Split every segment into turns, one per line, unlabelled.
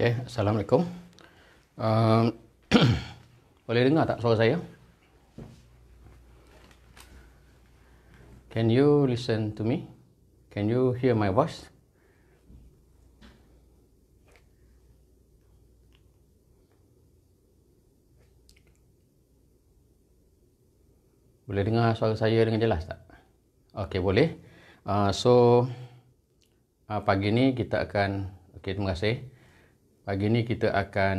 Okay, Assalamualaikum. Um, boleh dengar tak suara saya? Can you listen to me? Can you hear my voice? Boleh dengar suara saya dengan jelas tak? Okay, boleh. Uh, so, uh, pagi ni kita akan... Okay, terima kasih. Pagi ni kita akan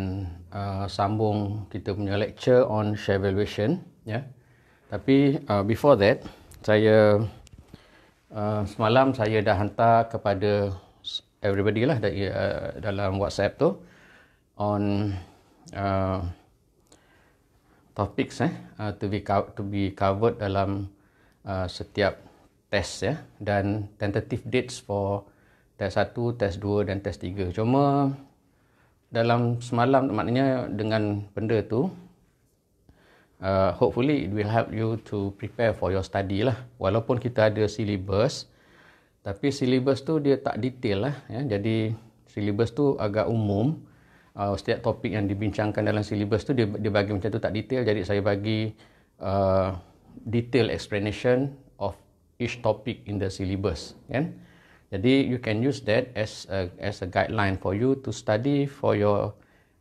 uh, sambung kita punya lecture on share valuation ya. Tapi uh, before that saya uh, semalam saya dah hantar kepada everybody lah dari, uh, dalam WhatsApp tu on uh, topics eh uh, to be to be covered dalam uh, setiap test ya dan tentative dates for test 1, test 2 dan test 3. Cuma dalam semalam maknanya dengan benda tu uh, hopefully it will help you to prepare for your study lah walaupun kita ada syllabus tapi syllabus tu dia tak detail lah ya jadi syllabus tu agak umum uh, setiap topik yang dibincangkan dalam syllabus tu dia dia bagi macam tu tak detail jadi saya bagi uh, detail explanation of each topic in the syllabus kan yeah? Jadi you can use that as a, as a guideline for you to study for your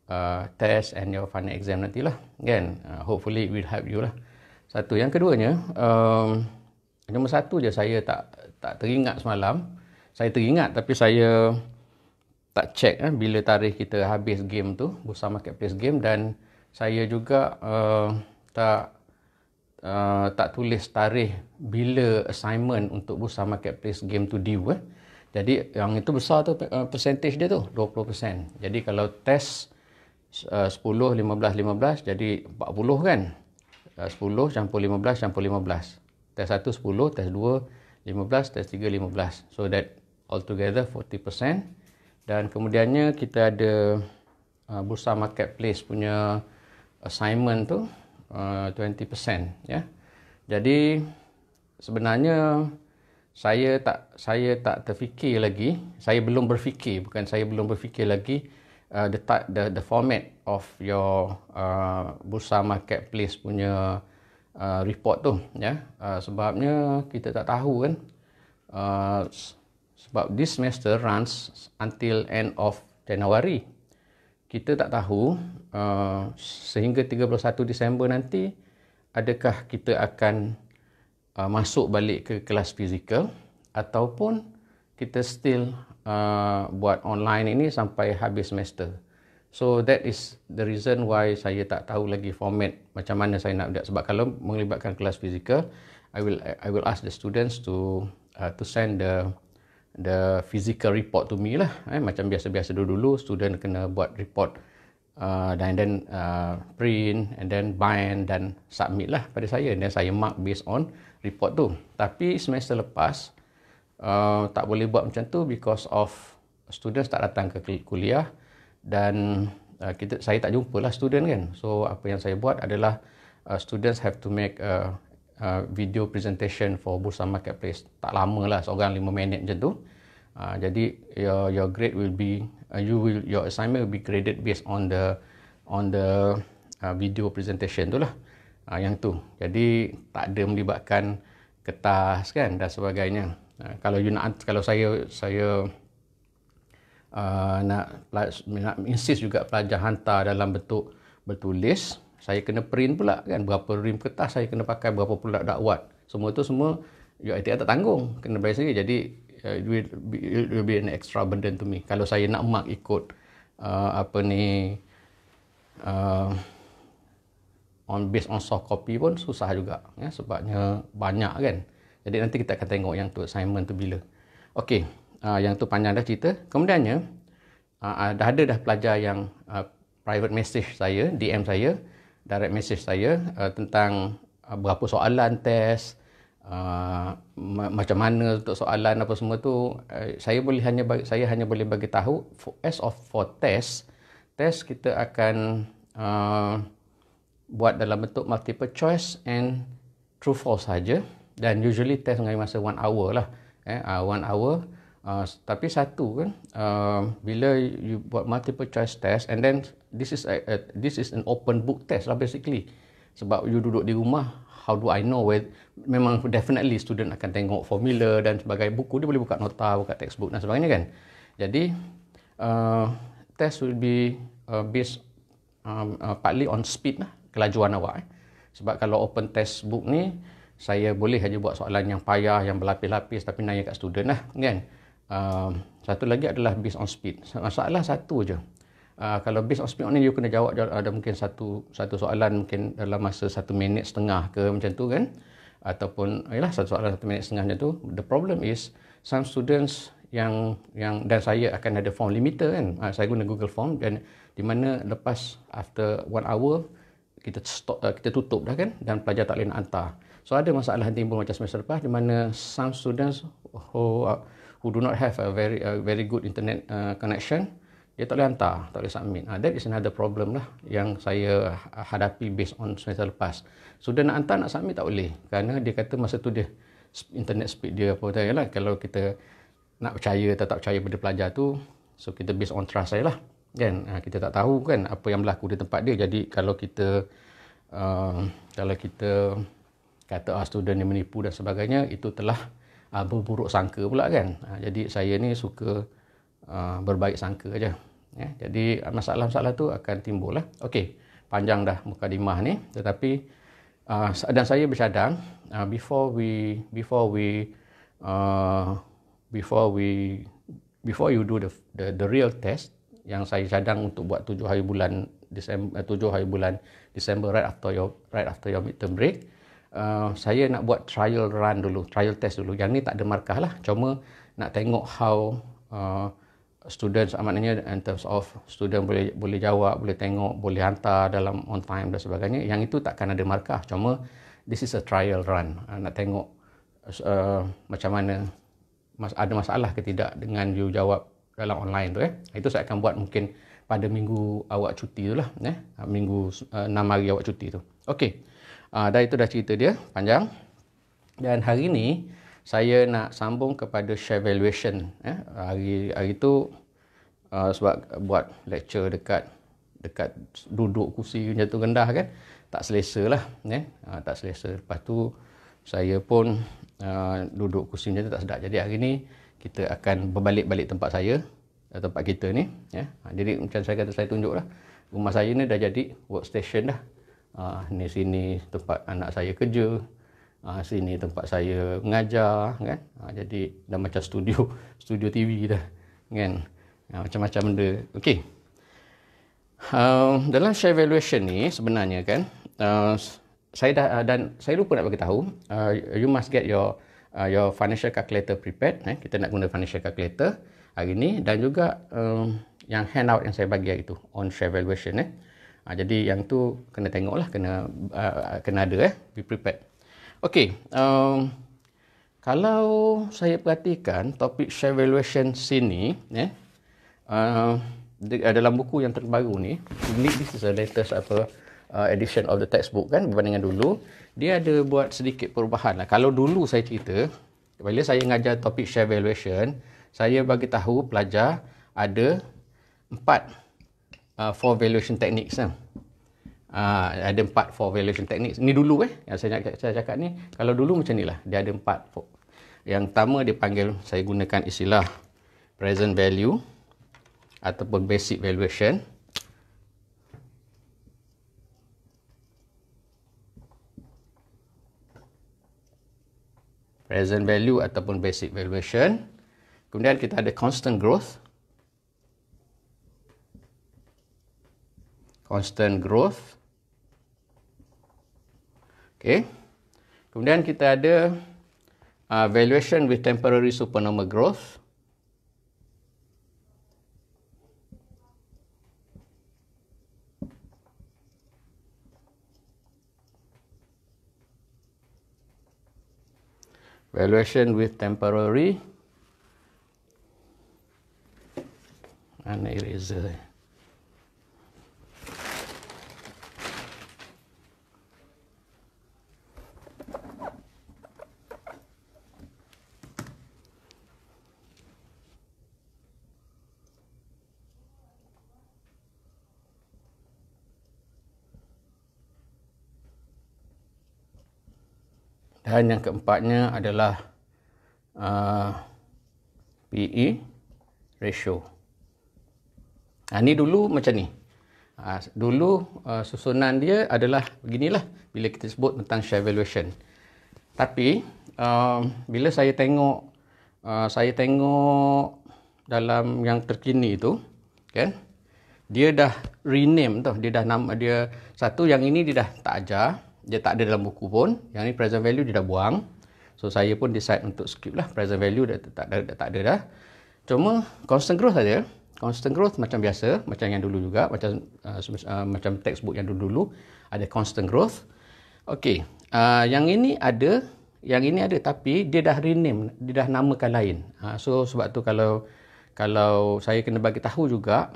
uh, test and your final exam nanti lah. Again, uh, hopefully it will help you lah. Satu. Yang keduanya, um, cuma satu je saya tak tak teringat semalam. Saya teringat tapi saya tak check eh, bila tarikh kita habis game tu. Bursa Marketplace game dan saya juga uh, tak uh, tak tulis tarikh bila assignment untuk Bursa Marketplace game tu due. Eh. Jadi yang itu besar tu eh, percentage dia tu 20%. Jadi kalau test uh, 10 15 15 jadi 40 kan. Eh, uh, 10 campur 15 campur 15. Test 1 10, test 2 15, test 3 15. So that altogether 40%. Dan kemudiannya kita ada uh, bursa marketplace punya assignment tu uh, 20% ya. Yeah. Jadi sebenarnya saya tak saya tak terfikir lagi saya belum berfikir bukan saya belum berfikir lagi uh, the the the format of your uh, bursa marketplace punya uh, report tu ya yeah? uh, sebabnya kita tak tahu kan uh, sebab this semester runs until end of January kita tak tahu uh, sehingga 31 Disember nanti adakah kita akan uh, masuk balik ke kelas fizikal ataupun kita still uh, buat online ini sampai habis semester. So that is the reason why saya tak tahu lagi format macam mana saya nak buat sebab kalau melibatkan kelas fizikal I will I will ask the students to uh, to send the the physical report to me lah eh macam biasa-biasa dulu-dulu student kena buat report uh, dan uh, then, uh, print and then bind dan submit lah pada saya dan saya mark based on report tu. Tapi semester lepas, uh, tak boleh buat macam tu because of students tak datang ke kuliah dan uh, kita saya tak jumpa lah student kan. So, apa yang saya buat adalah uh, students have to make a, a video presentation for Bursa Marketplace. Tak lama lah, seorang lima minit macam tu. Uh, jadi, your, your grade will be, uh, you will, your assignment will be graded based on the on the uh, video presentation tu lah. Uh, Ha, yang tu. Jadi tak ada melibatkan kertas kan dan sebagainya. Ha, kalau you nak kalau saya saya uh, nak nak insist juga pelajar hantar dalam bentuk bertulis, saya kena print pula kan berapa rim kertas saya kena pakai berapa pula dakwat. Semua tu semua UiTM ya, tak tanggung kena bayar sendiri. Jadi uh, it, will be, it will be an extra burden to me. Kalau saya nak mark ikut uh, apa ni uh, on base on soft copy pun susah juga ya sebabnya banyak kan jadi nanti kita akan tengok yang tu assignment tu bila okey uh, yang tu panjang dah cerita kemudiannya uh, dah ada dah pelajar yang uh, private message saya DM saya direct message saya uh, tentang uh, berapa soalan test uh, ma- macam mana untuk soalan apa semua tu uh, saya boleh hanya bagi, saya hanya boleh bagi tahu as of for test test kita akan uh, buat dalam bentuk multiple choice and true false saja dan usually test mengambil masa 1 hour lah eh 1 uh, ah, hour uh, tapi satu kan uh, bila you buat multiple choice test and then this is a, a, this is an open book test lah basically sebab you duduk di rumah how do i know where memang definitely student akan tengok formula dan sebagainya buku dia boleh buka nota buka textbook dan sebagainya kan jadi uh, test will be uh, based um, uh, partly on speed lah kelajuan awak. Eh. Sebab kalau open test book ni, saya boleh hanya buat soalan yang payah, yang berlapis-lapis tapi nanya kat student lah. Kan? Uh, satu lagi adalah based on speed. Masalah satu je. Uh, kalau based on speed ni, you kena jawab ada mungkin satu satu soalan mungkin dalam masa satu minit setengah ke macam tu kan. Ataupun, ialah satu soalan satu minit setengah macam tu. The problem is, some students yang yang dan saya akan ada form limiter kan. Uh, saya guna Google Form dan di mana lepas after one hour, kita stop, eh, kita tutup dah kan dan pelajar tak boleh nak hantar. So ada masalah yang timbul macam semester lepas di mana some students who, who do not have a very a very good internet uh, connection dia tak boleh hantar, tak boleh submit. Uh, that is another problem lah yang saya hadapi based on semester lepas. Sudah nak hantar, nak submit tak boleh. Kerana dia kata masa tu dia internet speed dia apa tanya lah. Kalau kita nak percaya, tak percaya pada pelajar tu, so kita based on trust saya lah kan ha, kita tak tahu kan apa yang berlaku di tempat dia jadi kalau kita uh, kalau kita kata ah, student ni menipu dan sebagainya itu telah uh, berburuk sangka pula kan ha, jadi saya ni suka uh, berbaik sangka aja ya jadi uh, masalah-masalah tu akan timbul lah okey panjang dah mukadimah ni tetapi uh, dan saya bercadang uh, before we before we uh, before we before you do the the, the real test yang saya cadang untuk buat tujuh hari bulan Disember eh, tujuh hari bulan Disember right after your right after your midterm break. Uh, saya nak buat trial run dulu, trial test dulu. Yang ni tak ada markah lah. Cuma nak tengok how uh, students amatnya uh, in terms of student boleh boleh jawab, boleh tengok, boleh hantar dalam on time dan sebagainya. Yang itu takkan ada markah. Cuma this is a trial run. Uh, nak tengok uh, macam mana mas ada masalah ke tidak dengan you jawab dalam online tu eh. Itu saya akan buat mungkin pada minggu awak cuti tu lah. Eh. Ah, minggu uh, eh, 6 hari awak cuti tu. Okey. Uh, dah itu dah cerita dia panjang. Dan hari ni saya nak sambung kepada share valuation. Eh. Hari, hari tu uh, sebab buat lecture dekat dekat duduk kursi jatuh rendah kan. Tak selesa lah. Eh. Uh, tak selesa. Lepas tu saya pun uh, duduk kursi macam tak sedap. Jadi hari ni kita akan berbalik-balik tempat saya eh, tempat kita ni ya. Ha, jadi macam saya kata saya tunjuklah rumah saya ni dah jadi workstation dah uh, ni sini tempat anak saya kerja uh, sini tempat saya mengajar kan uh, jadi dah macam studio studio TV dah kan uh, macam-macam benda ok uh, um, dalam share valuation ni sebenarnya kan uh, saya dah uh, dan saya lupa nak bagi tahu uh, you must get your uh, your financial calculator prepared. Eh? Kita nak guna financial calculator hari ini dan juga um, yang handout yang saya bagi hari itu on share valuation. Eh? Uh, jadi yang tu kena tengok lah, kena, uh, uh, kena ada, eh? be prepared. Okay, um, kalau saya perhatikan topik share valuation sini, eh, uh, uh dalam buku yang terbaru ni, ini this is the latest apa, uh, edition of the textbook kan berbanding dengan dulu dia ada buat sedikit perubahan lah. Kalau dulu saya cerita, bila saya mengajar topik share valuation, saya bagi tahu pelajar ada empat uh, four valuation techniques. Kan? Uh, ada empat four valuation techniques. Ini dulu eh, yang saya, saya cakap ni. Kalau dulu macam ni lah. Dia ada empat. Four. Yang pertama dia panggil, saya gunakan istilah present value ataupun basic valuation. present value ataupun basic valuation. Kemudian kita ada constant growth. Constant growth. Okay. Kemudian kita ada uh, valuation with temporary supernormal growth. valuation with temporary and eraser there. dan yang keempatnya adalah uh, PE ratio. Ha, ni dulu macam ni. Ha, dulu uh, susunan dia adalah beginilah bila kita sebut tentang share valuation. Tapi uh, bila saya tengok uh, saya tengok dalam yang terkini itu, kan? Dia dah rename tu, dia dah nama dia satu yang ini dia dah tak ajar, dia tak ada dalam buku pun. Yang ni present value dia dah buang. So saya pun decide untuk skip lah present value dah tak ada dah tak ada dah. Cuma constant growth saja. Constant growth macam biasa, macam yang dulu juga, macam uh, uh, macam textbook yang dulu-dulu ada constant growth. Okey, uh, yang ini ada, yang ini ada tapi dia dah rename, dia dah namakan lain. Uh, so sebab tu kalau kalau saya kena bagi tahu juga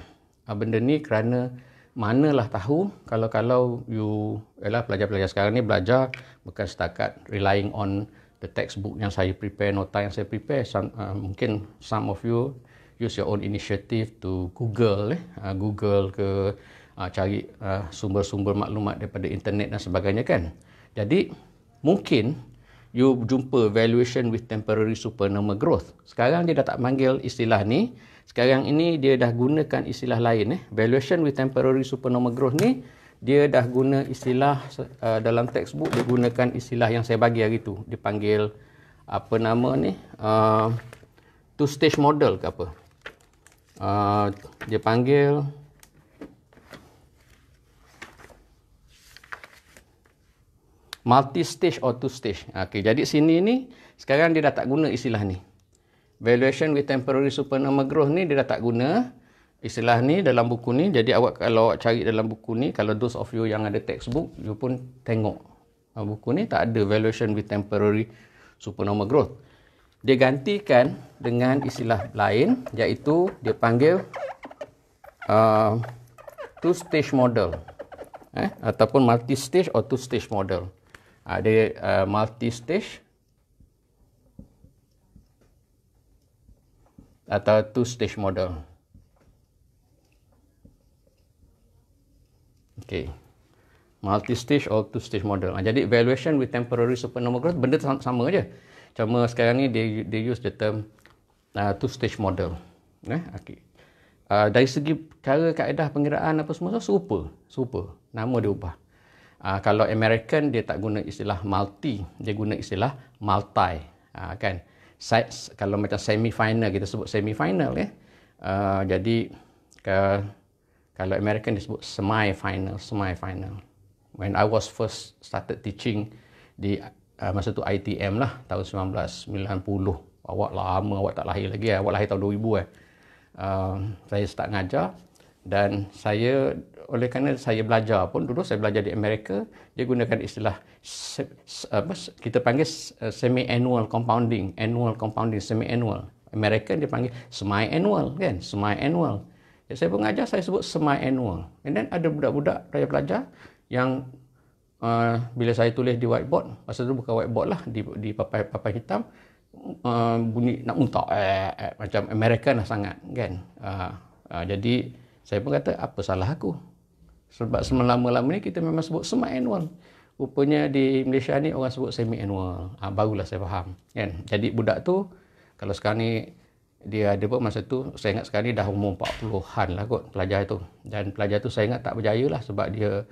uh, benda ni kerana manalah tahu kalau-kalau you ialah pelajar-pelajar sekarang ni belajar bukan setakat relying on the textbook yang saya prepare nota yang saya prepare some, uh, mungkin some of you use your own initiative to google eh uh, google ke uh, cari uh, sumber-sumber maklumat daripada internet dan sebagainya kan jadi mungkin you jumpa valuation with temporary supernormal growth sekarang dia dah tak panggil istilah ni sekarang ini dia dah gunakan istilah lain eh. Valuation with temporary supernormal growth ni dia dah guna istilah uh, dalam textbook dia gunakan istilah yang saya bagi hari tu. Dia panggil apa nama ni? Uh, two stage model ke apa? Uh, dia panggil multi stage or two stage. Okey, jadi sini ni sekarang dia dah tak guna istilah ni valuation with temporary supernormal growth ni dia dah tak guna istilah ni dalam buku ni jadi awak kalau awak cari dalam buku ni kalau those of you yang ada textbook you pun tengok ha, buku ni tak ada valuation with temporary supernormal growth dia gantikan dengan istilah lain iaitu dia panggil uh, two stage model eh ataupun multi stage or two stage model ada ha, uh, multi stage atau two stage model. Okay. Multi-stage or two-stage model. Ah, jadi, valuation with temporary supernormal growth, benda sama aja. Cuma sekarang ni, they, they use the term uh, ah, two-stage model. Eh? Okay. Uh, ah, dari segi cara kaedah pengiraan apa semua, so, serupa. Serupa. Nama dia ubah. Uh, kalau American, dia tak guna istilah multi. Dia guna istilah multi. Uh, kan? kalau macam semi final kita sebut semi final ya. Eh. Uh, jadi ke, kalau American disebut semi final, semi final. When I was first started teaching di uh, masa tu ITM lah tahun 1990. Awak lama awak tak lahir lagi eh. Awak lahir tahun 2000 eh. Uh, saya start ngajar dan saya oleh kerana saya belajar pun dulu saya belajar di Amerika dia gunakan istilah se, se, apa kita panggil eh, semi annual compounding annual compounding semi annual Amerika dia panggil semi annual kan semi annual ya, saya pengajar saya sebut semi annual and then ada budak-budak saya pelajar yang uh, bila saya tulis di whiteboard masa tu bukan whiteboard lah di di papan papan hitam uh, bunyi nak muntah eh, eh, macam American lah sangat kan uh, uh, jadi saya pun kata, apa salah aku? Sebab selama-lama ni kita memang sebut semi-annual. Rupanya di Malaysia ni orang sebut semi-annual. Ha, ah, barulah saya faham. Kan? Jadi budak tu, kalau sekarang ni dia ada pun masa tu, saya ingat sekarang ni dah umur 40-an lah kot pelajar tu. Dan pelajar tu saya ingat tak berjaya lah sebab dia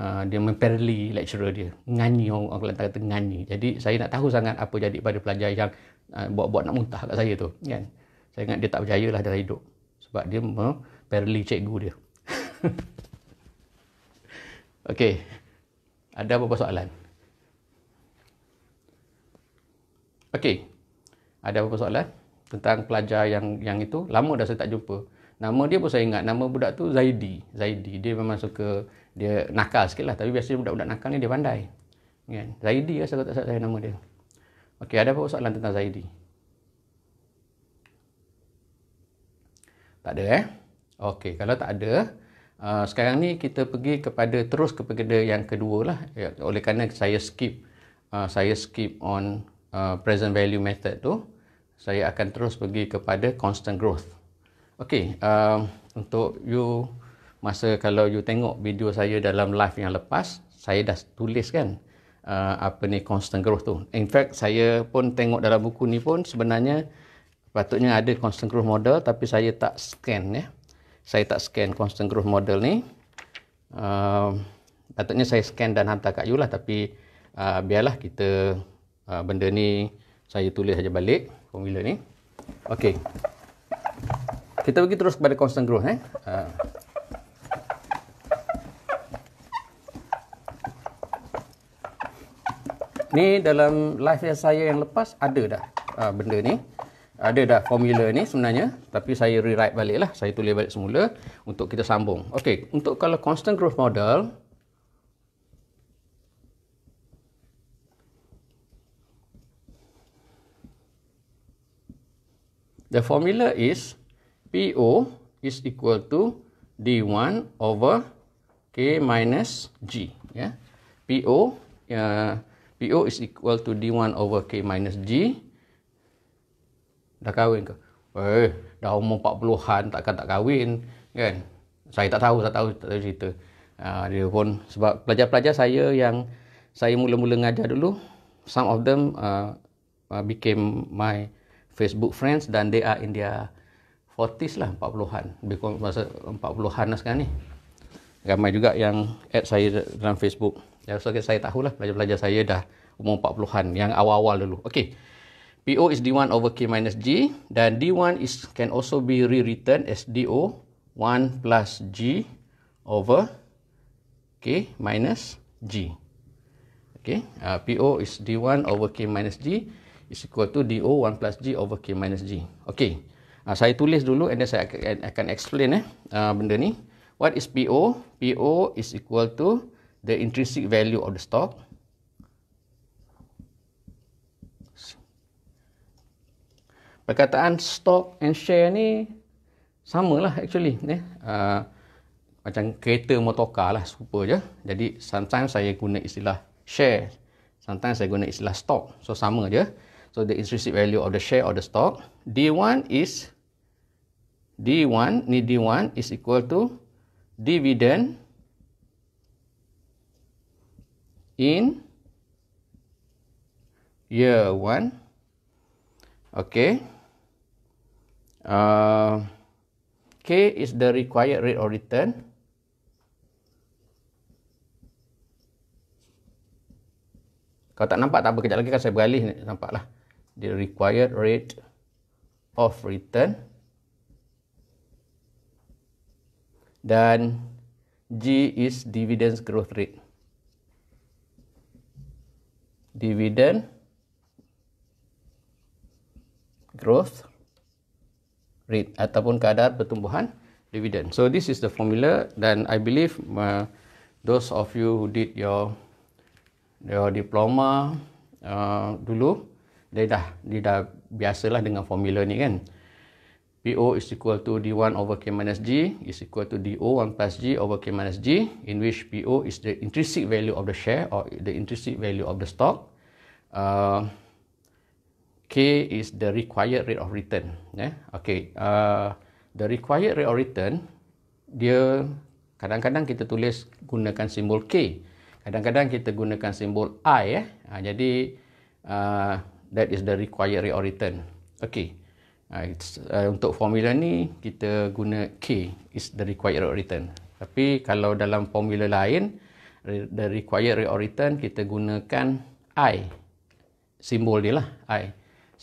uh, dia memperli lecturer dia. Nganyi orang Kelantan kata nganyi. Jadi saya nak tahu sangat apa jadi pada pelajar yang uh, buat-buat nak muntah kat saya tu. Kan? Saya ingat dia tak berjaya lah dalam hidup. Sebab dia mem apparently cikgu dia. okay. Ada apa-apa soalan? Okay. Ada apa-apa soalan? Tentang pelajar yang yang itu. Lama dah saya tak jumpa. Nama dia pun saya ingat. Nama budak tu Zaidi. Zaidi. Dia memang suka... Dia nakal sikit lah. Tapi biasanya budak-budak nakal ni dia pandai. Kan? Zaidi lah saya tak saya nama dia. Okay. Ada apa-apa soalan tentang Zaidi? Tak ada eh? Okey, kalau tak ada, uh, sekarang ni kita pergi kepada terus kepada yang kedua lah. Ya, oleh kerana saya skip, uh, saya skip on uh, present value method tu, saya akan terus pergi kepada constant growth. Okey, um, untuk you masa kalau you tengok video saya dalam live yang lepas, saya dah tulis kan uh, apa ni constant growth tu. In fact, saya pun tengok dalam buku ni pun sebenarnya patutnya ada constant growth model tapi saya tak scan ya saya tak scan constant growth model ni. Ehm, patutnya uh, saya scan dan hantar kat you lah tapi uh, biarlah kita uh, benda ni saya tulis saja balik formula ni. Okey. Kita pergi terus kepada constant growth eh. Uh. Ni dalam live saya yang lepas ada dah uh, benda ni ada dah formula ni sebenarnya tapi saya rewrite balik lah saya tulis balik semula untuk kita sambung ok untuk kalau constant growth model the formula is PO is equal to D1 over K minus G yeah. PO uh, ya, PO is equal to D1 over K minus G dah kahwin ke? Eh, dah umur 40-an takkan tak kahwin, kan? Saya tak tahu, tak tahu, tak tahu cerita. Uh, dia pun sebab pelajar-pelajar saya yang saya mula-mula ngajar dulu, some of them uh, became my Facebook friends dan they are in their 40s lah, 40-an. Lebih kurang masa 40-an lah sekarang ni. Ramai juga yang add saya dalam Facebook. Ya, so, saya tahulah pelajar-pelajar saya dah umur 40-an yang awal-awal dulu. Okey. PO is D1 over K minus G dan D1 is can also be rewritten as DO 1 plus G over K minus G. Okay, uh, PO is D1 over K minus G is equal to DO 1 plus G over K minus G. Okay, uh, saya tulis dulu and then saya akan, akan explain eh, uh, benda ni. What is PO? PO is equal to the intrinsic value of the stock. perkataan stock and share ni sama lah actually eh? uh, macam kereta motorcar lah serupa je jadi sometimes saya guna istilah share sometimes saya guna istilah stock so sama je so the intrinsic value of the share or the stock D1 is D1 ni D1 is equal to dividend in year 1 okay Uh, K is the required rate of return. Kalau tak nampak, tak apa. Kejap lagi kan saya beralih. Nampaklah. The required rate of return. Dan G is dividend growth rate. Dividend growth rate rate ataupun kadar pertumbuhan dividend. So this is the formula dan I believe uh, those of you who did your your diploma uh, dulu dia dah dia dah biasalah dengan formula ni kan. PO is equal to D1 over K minus G is equal to DO 1 plus G over K minus G in which PO is the intrinsic value of the share or the intrinsic value of the stock. Uh, K is the required rate of return. Yeah. Okay. Uh, the required rate of return, dia kadang-kadang kita tulis gunakan simbol K. Kadang-kadang kita gunakan simbol I. Eh. Uh, jadi, uh, that is the required rate of return. Okay. Uh, uh, untuk formula ni, kita guna K is the required rate of return. Tapi kalau dalam formula lain, the required rate of return, kita gunakan I. Simbol dia lah, I. I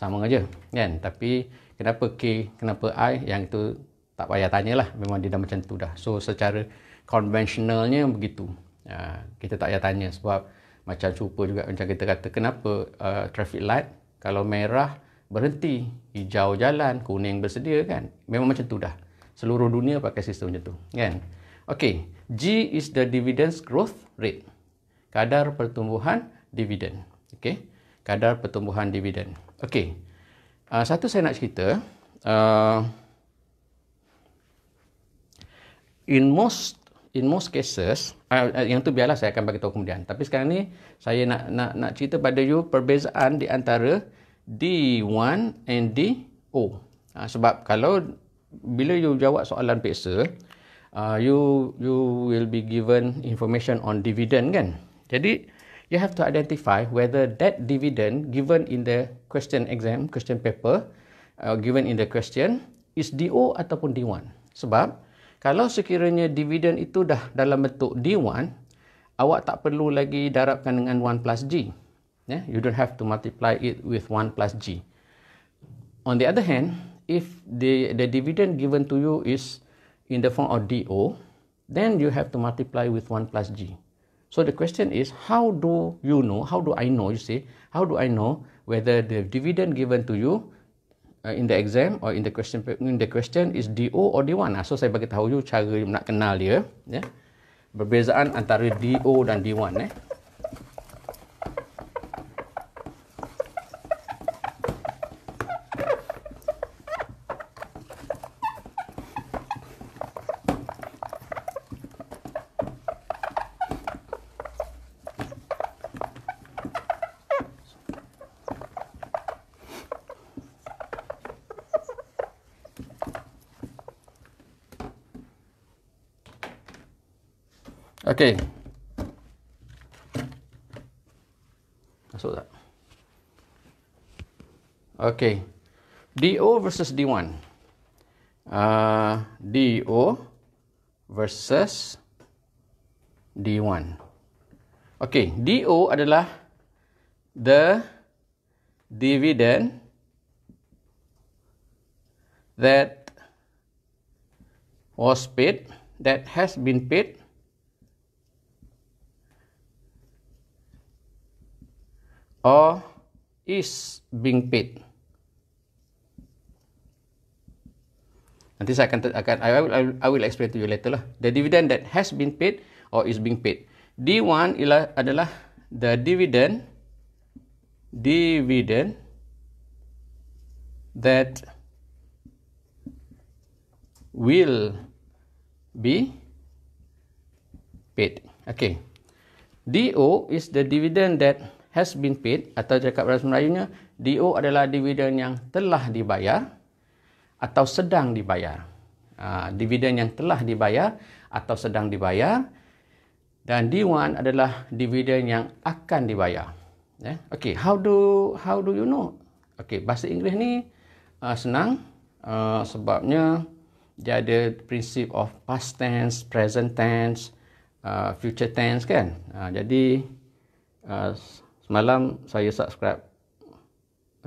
sama aja kan tapi kenapa K kenapa I yang itu tak payah tanyalah memang dia dah macam tu dah so secara konvensionalnya begitu uh, kita tak payah tanya sebab macam cuba juga macam kita kata kenapa uh, traffic light kalau merah berhenti hijau jalan kuning bersedia kan memang macam tu dah seluruh dunia pakai sistem macam tu kan okey G is the dividend growth rate kadar pertumbuhan dividen okey kadar pertumbuhan dividen Okey. Uh, satu saya nak cerita. Uh, in most in most cases, uh, uh, yang tu biarlah saya akan bagi tahu kemudian. Tapi sekarang ni saya nak nak nak cerita pada you perbezaan di antara D1 and DO. Uh, sebab kalau bila you jawab soalan peksa, uh, you you will be given information on dividend kan. Jadi you have to identify whether that dividend given in the question exam, question paper, uh, given in the question is DO ataupun D1. Sebab kalau sekiranya dividend itu dah dalam bentuk D1, awak tak perlu lagi darabkan dengan 1 plus G. Yeah? You don't have to multiply it with 1 plus G. On the other hand, if the the dividend given to you is in the form of DO, then you have to multiply with 1 plus G. So the question is, how do you know, how do I know, you see, how do I know whether the dividend given to you uh, in the exam or in the question in the question is DO or D1? Nah, so saya bagi tahu you cara nak kenal dia, Yeah? Perbezaan antara DO dan D1, eh. Okay. So that. Okay. DO versus D1. Uh, DO versus D1. Okay, DO adalah the dividend that was paid that has been paid or is being paid. Nanti saya akan, akan I, will, I will explain to you later lah. The dividend that has been paid or is being paid. D1 ialah, adalah the dividend dividend that will be paid. Okay. DO is the dividend that has been paid atau cakap dalam Melayunya DO adalah dividen yang telah dibayar atau sedang dibayar. Uh, dividen yang telah dibayar atau sedang dibayar dan D1 adalah dividen yang akan dibayar. Yeah. Okay, how do how do you know? Okay, bahasa Inggeris ni uh, senang uh, sebabnya dia ada prinsip of past tense, present tense, uh, future tense kan? Uh, jadi uh, Semalam saya subscribe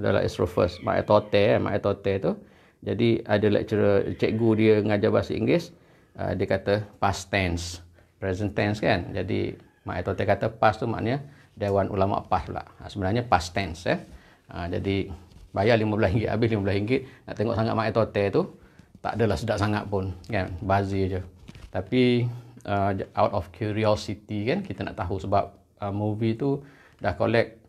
adalah Astro First. Mak ayah Tote, eh. Mak Tote tu. Jadi ada lecturer, cikgu dia mengajar bahasa Inggeris. Uh, dia kata past tense. Present tense kan? Jadi Mak ayah Tote kata past tu maknanya Dewan Ulama' past pula. Ha, sebenarnya past tense. Eh. Ha, jadi bayar RM15, habis RM15. Nak tengok sangat Mak ayah Tote tu. Tak adalah sedap sangat pun. Kan? Bazi je. Tapi uh, out of curiosity kan, kita nak tahu sebab uh, movie tu dah collect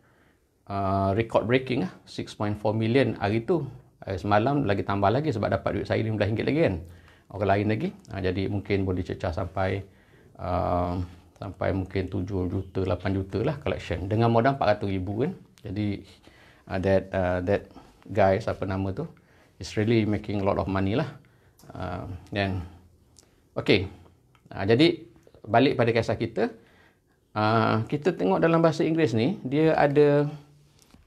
uh, record breaking lah 6.4 million hari tu hari eh, semalam lagi tambah lagi sebab dapat duit saya RM15 lagi kan orang lain lagi uh, jadi mungkin boleh cecah sampai uh, sampai mungkin 7 juta 8 juta lah collection dengan modal 400 ribu kan jadi uh, that uh, that guy siapa nama tu is really making a lot of money lah uh, then okay uh, jadi balik pada kisah kita Ah, kita tengok dalam bahasa Inggeris ni, dia ada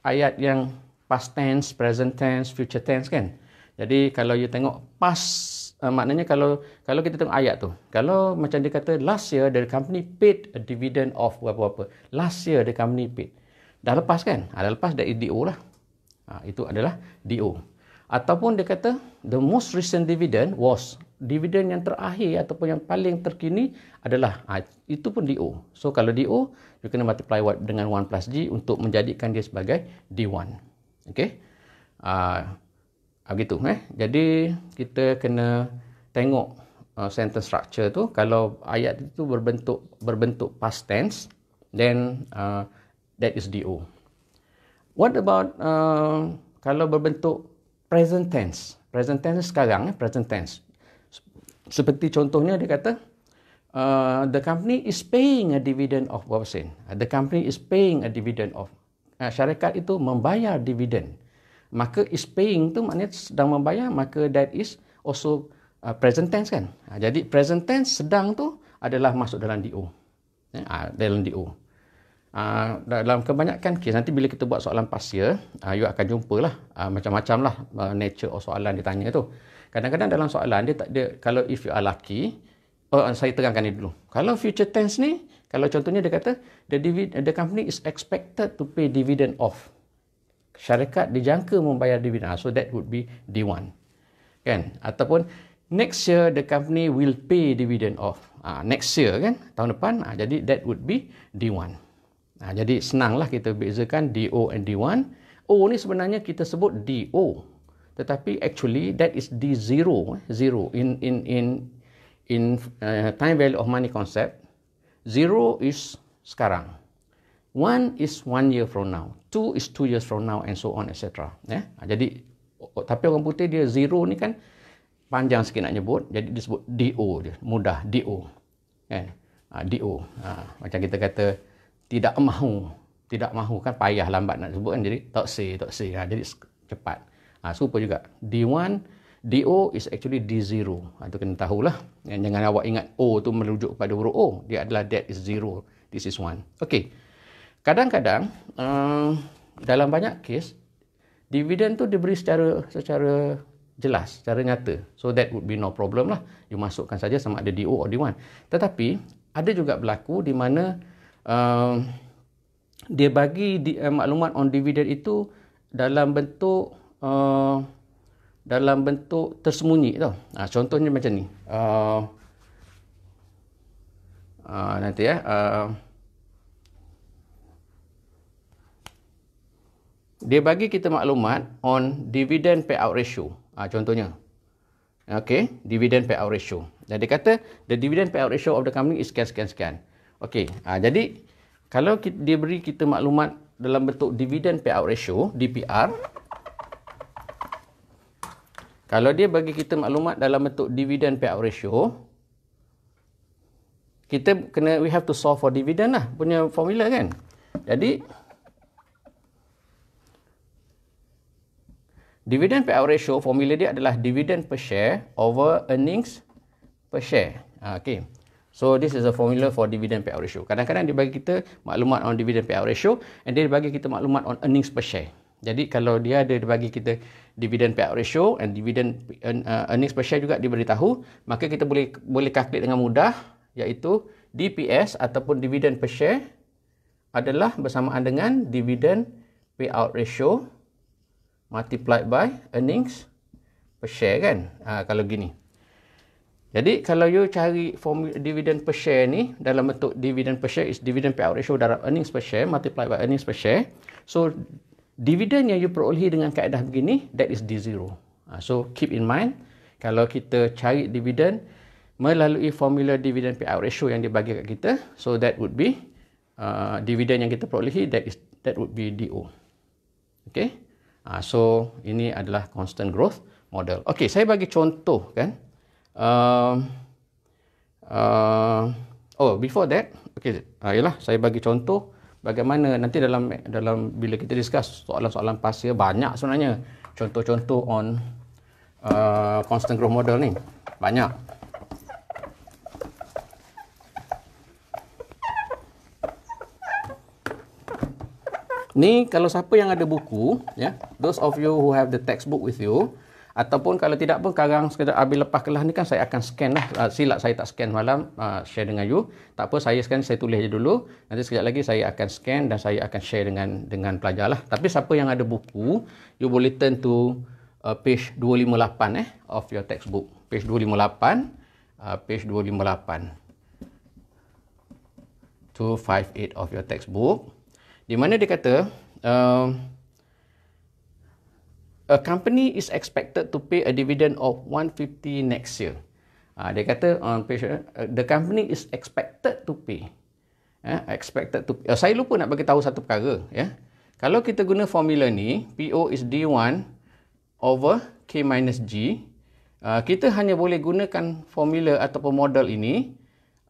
ayat yang past tense, present tense, future tense kan? Jadi kalau you tengok past uh, maknanya kalau kalau kita tengok ayat tu. Kalau macam dia kata last year the company paid a dividend of apa-apa. Last year the company paid. Dah lepas kan? Ha, dah lepas dari DO lah. Ha, itu adalah DO. Ataupun dia kata the most recent dividend was dividen yang terakhir ataupun yang paling terkini adalah ha, itu pun DO. So kalau DO, you kena multiply what dengan 1 plus G untuk menjadikan dia sebagai D1. Okay. Uh, begitu. Eh. Jadi kita kena tengok uh, sentence structure tu. Kalau ayat itu berbentuk berbentuk past tense, then uh, that is DO. What about uh, kalau berbentuk present tense? Present tense sekarang, eh? present tense. Seperti contohnya dia kata, uh, the company is paying a dividend of berapa sen? Uh, the company is paying a dividend of. Uh, syarikat itu membayar dividend. Maka is paying tu maknanya sedang membayar, maka that is also uh, present tense kan? Uh, jadi present tense sedang tu adalah masuk dalam DO. Eh, uh, dalam DO. Uh, dalam kebanyakan kes nanti bila kita buat soalan pasir uh, you akan jumpalah uh, macam-macam lah uh, nature of soalan ditanya tu Kadang-kadang dalam soalan dia tak dia kalau if you are lucky, oh, ah, saya terangkan ini dulu. Kalau future tense ni, kalau contohnya dia kata the dividend the company is expected to pay dividend of Syarikat dijangka membayar dividend. Ah, so that would be D1. Kan? Ataupun next year the company will pay dividend of Uh, ah, next year kan? Tahun depan. Uh, jadi that would be D1. Uh, jadi senanglah kita bezakan DO and D1. O ni sebenarnya kita sebut DO tetapi actually that is the zero eh, zero in in in in uh, time value of money concept zero is sekarang one is one year from now two is two years from now and so on etc yeah ha, jadi tapi orang putih dia zero ni kan panjang sikit nak nyebut jadi disebut do dia mudah do kan yeah. uh, ha, do uh, ha, macam kita kata tidak mahu tidak mahu kan payah lambat nak sebut kan jadi tak say tak say ha, jadi cepat Ha, serupa juga. D1, DO is actually D0. Ha, itu kena tahulah. Yang jangan awak ingat O tu merujuk pada huruf O. Dia adalah that is zero. This is one. Okey. Kadang-kadang, uh, dalam banyak kes, dividen tu diberi secara secara jelas, secara nyata. So that would be no problem lah. You masukkan saja sama ada DO or D1. Tetapi, ada juga berlaku di mana uh, dia bagi di, uh, maklumat on dividen itu dalam bentuk Eh, dalam bentuk tersembunyi tau. Ha, contohnya macam ni. Uh, uh, nanti ya. Uh, dia bagi kita maklumat on dividend payout ratio. Ha, contohnya. Okay. Dividend payout ratio. Dan dia kata the dividend payout ratio of the company is scan, scan, scan. Okay. Ha, jadi kalau dia beri kita maklumat dalam bentuk dividend payout ratio, DPR, kalau dia bagi kita maklumat dalam bentuk dividend payout ratio, kita kena we have to solve for dividend lah punya formula kan. Jadi dividend payout ratio formula dia adalah dividend per share over earnings per share. Ha, okay. So this is a formula for dividend payout ratio. Kadang-kadang dia bagi kita maklumat on dividend payout ratio and dia bagi kita maklumat on earnings per share. Jadi kalau dia ada dia bagi kita dividend payout ratio and dividend uh, earnings per share juga diberitahu maka kita boleh boleh calculate dengan mudah iaitu DPS ataupun dividend per share adalah bersamaan dengan dividend payout ratio multiplied by earnings per share kan ha, kalau gini jadi kalau you cari formula dividend per share ni dalam bentuk dividend per share is dividend payout ratio darab earnings per share multiplied by earnings per share so dividen yang you perolehi dengan kaedah begini, that is D0. Ah, so, keep in mind, kalau kita cari dividen melalui formula dividend payout ratio yang dibagi kat kita, so that would be uh, dividen yang kita perolehi, that is that would be DO. Okay? Uh, so, ini adalah constant growth model. Okay, saya bagi contoh kan. Um, uh, oh, before that, okay, uh, yalah, saya bagi contoh bagaimana nanti dalam dalam bila kita discuss soalan-soalan pasir banyak sebenarnya contoh-contoh on uh, constant growth model ni banyak ni kalau siapa yang ada buku ya yeah, those of you who have the textbook with you ataupun kalau tidak pun sekarang sekejap habis lepas kelas ni kan saya akan scan lah uh, silap saya tak scan malam uh, share dengan you tak apa saya scan saya tulis je dulu nanti sekejap lagi saya akan scan dan saya akan share dengan dengan pelajar lah tapi siapa yang ada buku you boleh turn to uh, page 258 eh of your textbook page 258 uh, page 258 258 of your textbook di mana dia kata uh, a company is expected to pay a dividend of 150 next year. Uh, dia kata on ah, page uh, the company is expected to pay. Yeah, expected to pay. Uh, eh, saya lupa nak bagi tahu satu perkara, ya. Yeah. Kalau kita guna formula ni, PO is D1 over K minus G, uh, kita hanya boleh gunakan formula ataupun model ini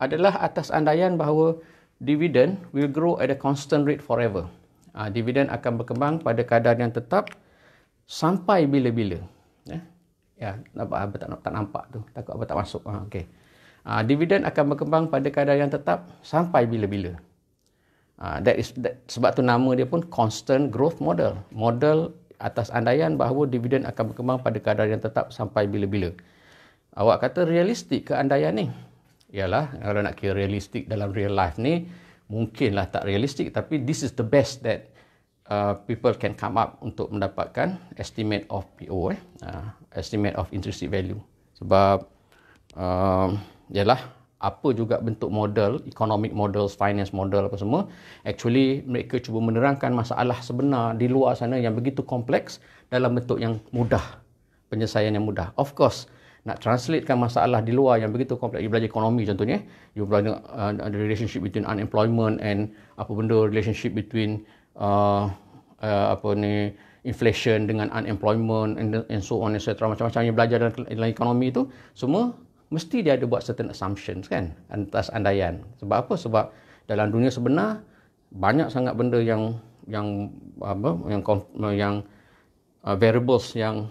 adalah atas andaian bahawa dividend will grow at a constant rate forever. Uh, dividend akan berkembang pada kadar yang tetap sampai bila-bila ya ya nampak apa tak, tak nampak tu takut apa tak masuk ha, okey ha, ah, dividen akan berkembang pada kadar yang tetap sampai bila-bila ha, that is that, sebab tu nama dia pun constant growth model model atas andaian bahawa dividen akan berkembang pada kadar yang tetap sampai bila-bila awak kata realistik ke andaian ni ialah kalau nak kira realistik dalam real life ni mungkinlah tak realistik tapi this is the best that Uh, people can come up untuk mendapatkan estimate of PO eh uh, estimate of intrinsic value sebab uh, yalah apa juga bentuk model economic models finance model apa semua actually mereka cuba menerangkan masalah sebenar di luar sana yang begitu kompleks dalam bentuk yang mudah penyelesaian yang mudah of course nak translatekan masalah di luar yang begitu kompleks you belajar ekonomi contohnya you belajar uh, the relationship between unemployment and apa benda relationship between uh, uh, apa ni inflation dengan unemployment and, and so on etc macam-macam yang belajar dalam, dalam ekonomi itu semua mesti dia ada buat certain assumptions kan atas andaian sebab apa sebab dalam dunia sebenar banyak sangat benda yang yang apa yang yang uh, variables yang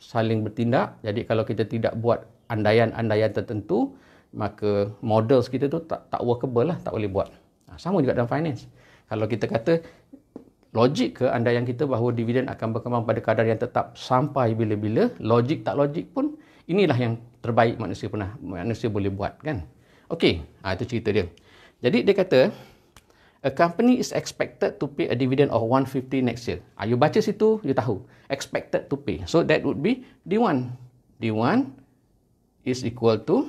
saling bertindak jadi kalau kita tidak buat andaian-andaian tertentu maka models kita tu tak tak workable lah tak boleh buat ha, sama juga dalam finance kalau kita kata logik ke anda yang kita bahawa dividen akan berkembang pada kadar yang tetap sampai bila-bila logik tak logik pun inilah yang terbaik manusia pernah manusia boleh buat kan okey ha, itu cerita dia jadi dia kata a company is expected to pay a dividend of 150 next year ha, baca situ you tahu expected to pay so that would be D1 D1 is equal to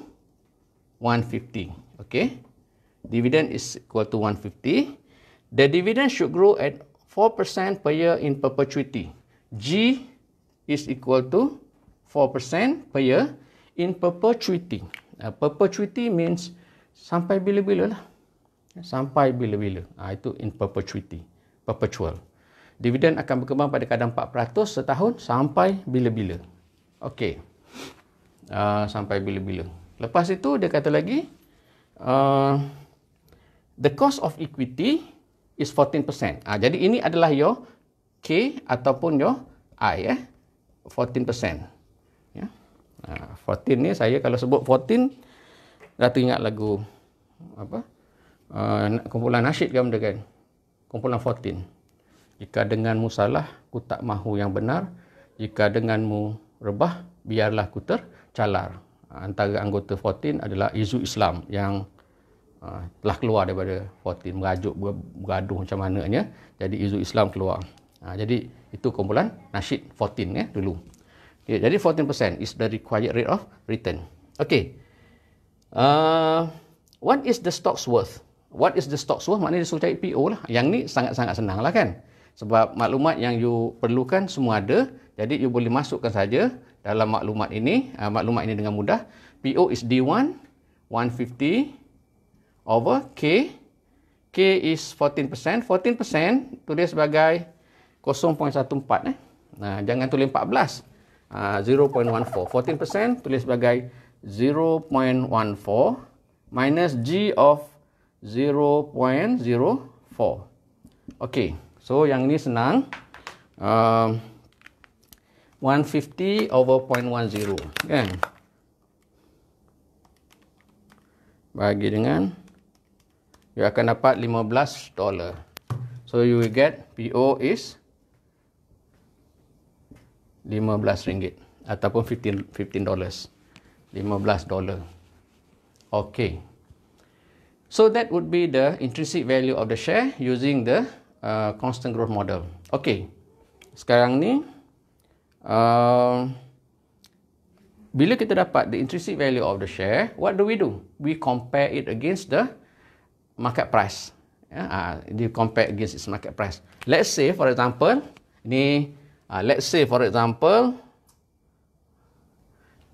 150 okay dividend is equal to 150 the dividend should grow at 4% per year in perpetuity. G is equal to 4% per year in perpetuity. Uh, perpetuity means sampai bila-bila lah. Sampai bila-bila. Uh, itu in perpetuity. Perpetual. Dividen akan berkembang pada kadang 4% setahun sampai bila-bila. Okey. Uh, sampai bila-bila. Lepas itu dia kata lagi, uh, the cost of equity is 14%. Uh, ah, jadi ini adalah your K ataupun your I. Eh? 14%. Yeah? Uh, 14 ni saya kalau sebut 14, dah teringat lagu apa? Uh, kumpulan nasyid kan, benda kan? Kumpulan 14. Jika denganmu salah, ku tak mahu yang benar. Jika denganmu rebah, biarlah ku tercalar. Uh, antara anggota 14 adalah Izu Islam yang Ah, telah keluar daripada 14 merajuk bergaduh macam mananya jadi izu Islam keluar ha, jadi itu kumpulan nasyid 14 ya eh, dulu okay, jadi 14% is the required rate of return okey uh, what is the stocks worth what is the stocks worth maknanya dia suruh cari PO lah yang ni sangat-sangat senang lah kan sebab maklumat yang you perlukan semua ada jadi you boleh masukkan saja dalam maklumat ini uh, maklumat ini dengan mudah PO is D1 150 over K. K is 14%. 14% tulis sebagai 0.14. Eh? Nah, jangan tulis 14. Uh, 0.14. 14% tulis sebagai 0.14 minus G of 0.04. Okay. So, yang ni senang. Uh, um, 150 over 0.10. Kan? Bagi dengan you akan dapat 15 dollar. So you will get PO is 15 ringgit ataupun 15 15 dollars. 15 dollar. Okay. So that would be the intrinsic value of the share using the uh, constant growth model. Okay. Sekarang ni uh, bila kita dapat the intrinsic value of the share, what do we do? We compare it against the market price. Ya, uh, ah, you compare against its market price. Let's say for example, ini, uh, ah, let's say for example,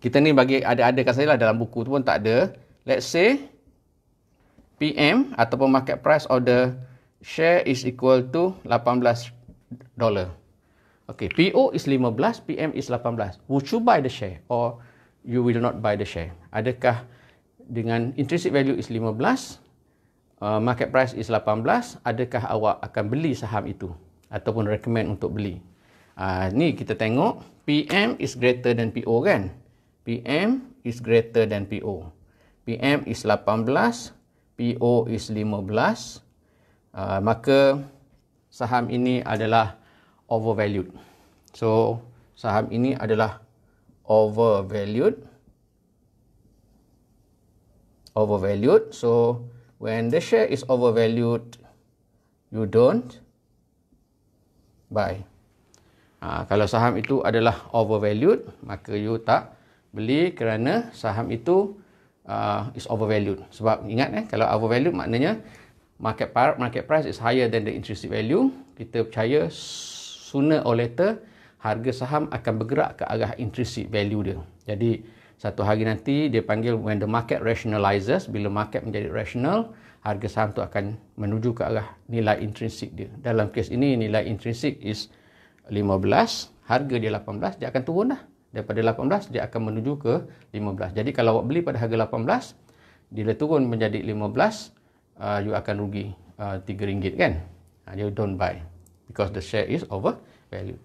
kita ni bagi ada-ada kat saya lah dalam buku tu pun tak ada. Let's say PM ataupun market price of the share is equal to 18 dollar. Okay, PO is 15, PM is 18. Would you buy the share or you will not buy the share? Adakah dengan intrinsic value is 15, Uh, market price is 18, adakah awak akan beli saham itu ataupun recommend untuk beli? Uh, ni kita tengok PM is greater than PO kan? PM is greater than PO. PM is 18, PO is 15. Uh, maka saham ini adalah overvalued. So, saham ini adalah overvalued. Overvalued. So, when the share is overvalued, you don't buy. Ha, kalau saham itu adalah overvalued, maka you tak beli kerana saham itu uh, is overvalued. Sebab ingat eh, kalau overvalued maknanya market par market price is higher than the intrinsic value. Kita percaya sooner or later harga saham akan bergerak ke arah intrinsic value dia. Jadi satu hari nanti dia panggil when the market rationalizes, bila market menjadi rational, harga saham tu akan menuju ke arah nilai intrinsik dia. Dalam kes ini nilai intrinsik is 15, harga dia 18, dia akan turun dah. Daripada 18 dia akan menuju ke 15. Jadi kalau awak beli pada harga 18, dia turun menjadi 15, uh, you akan rugi uh, 3 ringgit kan? Uh, you don't buy because the share is over value.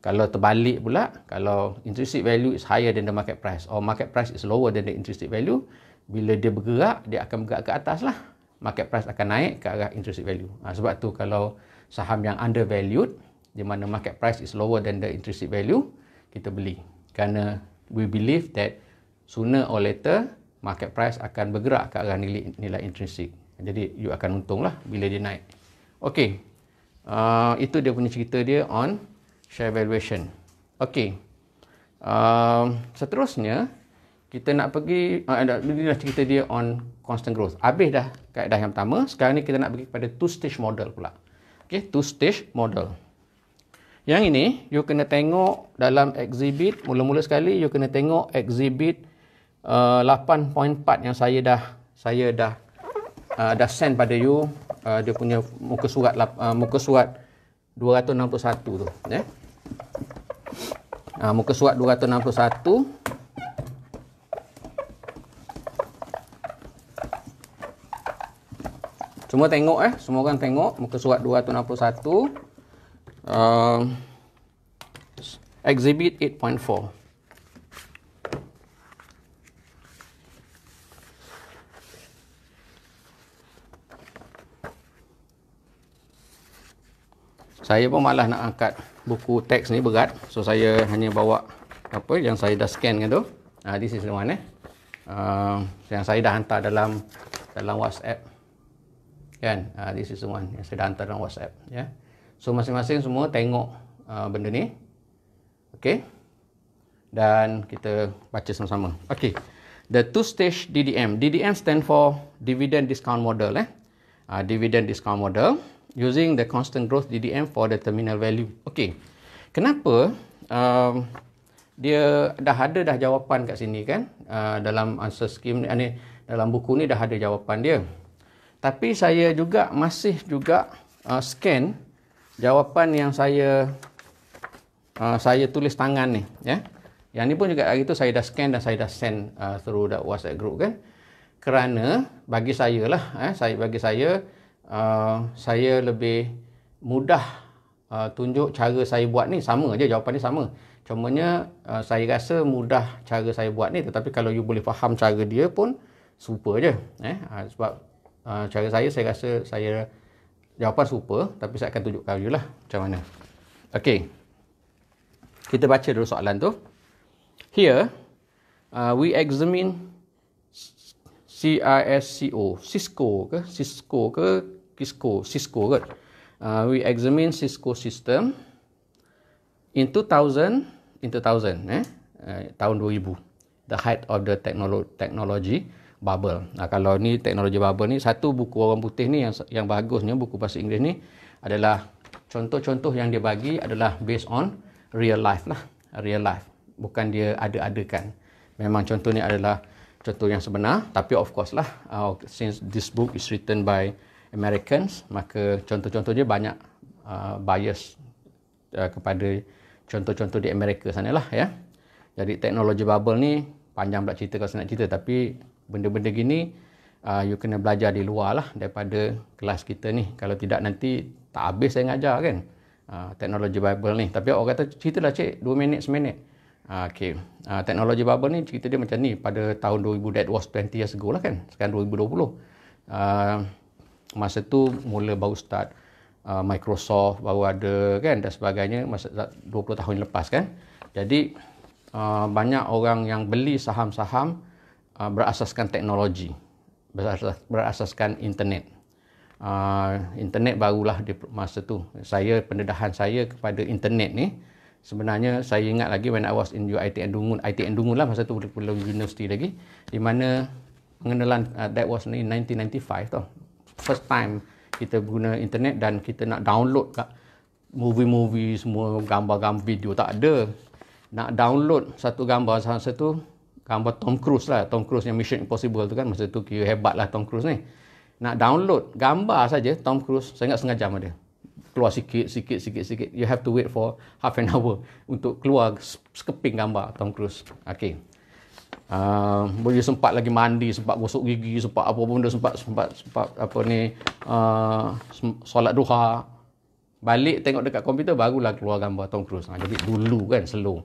Kalau terbalik pula, kalau intrinsic value is higher than the market price or market price is lower than the intrinsic value, bila dia bergerak, dia akan bergerak ke atas lah. Market price akan naik ke arah intrinsic value. Ha, sebab tu kalau saham yang undervalued, di mana market price is lower than the intrinsic value, kita beli. Kerana we believe that sooner or later, market price akan bergerak ke arah nilai, nilai intrinsic. Jadi, you akan untung lah bila dia naik. Okay. Uh, itu dia punya cerita dia on share valuation. Okey. Um, seterusnya kita nak pergi uh, ada uh, ini dah cerita dia on constant growth. Habis dah kaedah yang pertama. Sekarang ni kita nak pergi kepada two stage model pula. Okey, two stage model. Yang ini you kena tengok dalam exhibit mula-mula sekali you kena tengok exhibit uh, 8.4 yang saya dah saya dah uh, dah send pada you uh, dia punya muka surat uh, muka surat 261 tu eh? ha, muka surat 261 semua tengok eh semua orang tengok muka surat 261 uh, ah, exhibit 8.4 saya pun malas nak angkat buku teks ni berat so saya hanya bawa apa yang saya dah scan kan tu uh, this is the one eh uh, yang saya dah hantar dalam dalam whatsapp kan uh, this is the one yang saya dah hantar dalam whatsapp yeah? so masing-masing semua tengok uh, benda ni okay, dan kita baca sama-sama Okay, the two stage DDM DDM stand for dividend discount model eh uh, dividend discount model using the constant growth DDM for the terminal value. Okay, kenapa um, dia dah ada dah jawapan kat sini kan uh, dalam answer scheme ni, dalam buku ni dah ada jawapan dia. Tapi saya juga masih juga uh, scan jawapan yang saya uh, saya tulis tangan ni. Ya, yeah. yang ni pun juga hari tu saya dah scan dan saya dah send uh, through that WhatsApp group kan. Kerana bagi saya lah, eh, saya bagi saya Ah, saya lebih mudah uh, tunjuk cara saya buat ni sama aja jawapan dia sama cumanya uh, saya rasa mudah cara saya buat ni tetapi kalau you boleh faham cara dia pun super aja eh uh, sebab uh, cara saya saya rasa saya jawapan super tapi saya akan tunjuk kau lah macam mana okey kita baca dulu soalan tu here uh, we examine CISCO Cisco ke Cisco ke Cisco, Cisco kot. Uh, we examine Cisco system in 2000, in 2000, eh, uh, tahun 2000. The height of the technology, technology bubble. Nah, kalau ni teknologi bubble ni, satu buku orang putih ni yang, yang bagusnya, buku bahasa Inggeris ni adalah contoh-contoh yang dia bagi adalah based on real life lah. Real life. Bukan dia ada-adakan. Memang contoh ni adalah contoh yang sebenar. Tapi of course lah, uh, since this book is written by Americans maka contoh-contohnya banyak uh, bias uh, kepada contoh-contoh di Amerika sana lah ya. Jadi teknologi bubble ni panjang pula cerita kalau saya nak cerita tapi benda-benda gini uh, you kena belajar di luar lah daripada kelas kita ni. Kalau tidak nanti tak habis saya ngajar kan uh, teknologi bubble ni. Tapi orang kata cerita lah cik 2 minit seminit. Uh, okay. Uh, teknologi bubble ni cerita dia macam ni pada tahun 2000 that was 20 years ago lah kan. Sekarang 2020. Uh, masa tu mula baru start uh, Microsoft baru ada kan dan sebagainya masa 20 tahun lepas kan jadi uh, banyak orang yang beli saham-saham uh, berasaskan teknologi berasaskan internet uh, internet barulah di masa tu saya pendedahan saya kepada internet ni sebenarnya saya ingat lagi when I was in UiTN Dungun ITN Dungun lah masa tu belum universiti lagi di mana pengenalan uh, that was in 1995 tau first time kita guna internet dan kita nak download kat movie-movie semua gambar-gambar video tak ada nak download satu gambar masa tu gambar Tom Cruise lah Tom Cruise yang Mission Impossible tu kan masa tu kira hebat lah Tom Cruise ni nak download gambar saja Tom Cruise saya ingat setengah jam ada keluar sikit sikit sikit sikit you have to wait for half an hour untuk keluar sekeping gambar Tom Cruise okey Uh, boleh sempat lagi mandi, sempat gosok gigi, sempat apa pun dah sempat sempat sempat apa ni uh, solat duha. Balik tengok dekat komputer barulah keluar gambar Tom Cruise. Ha, jadi dulu kan slow.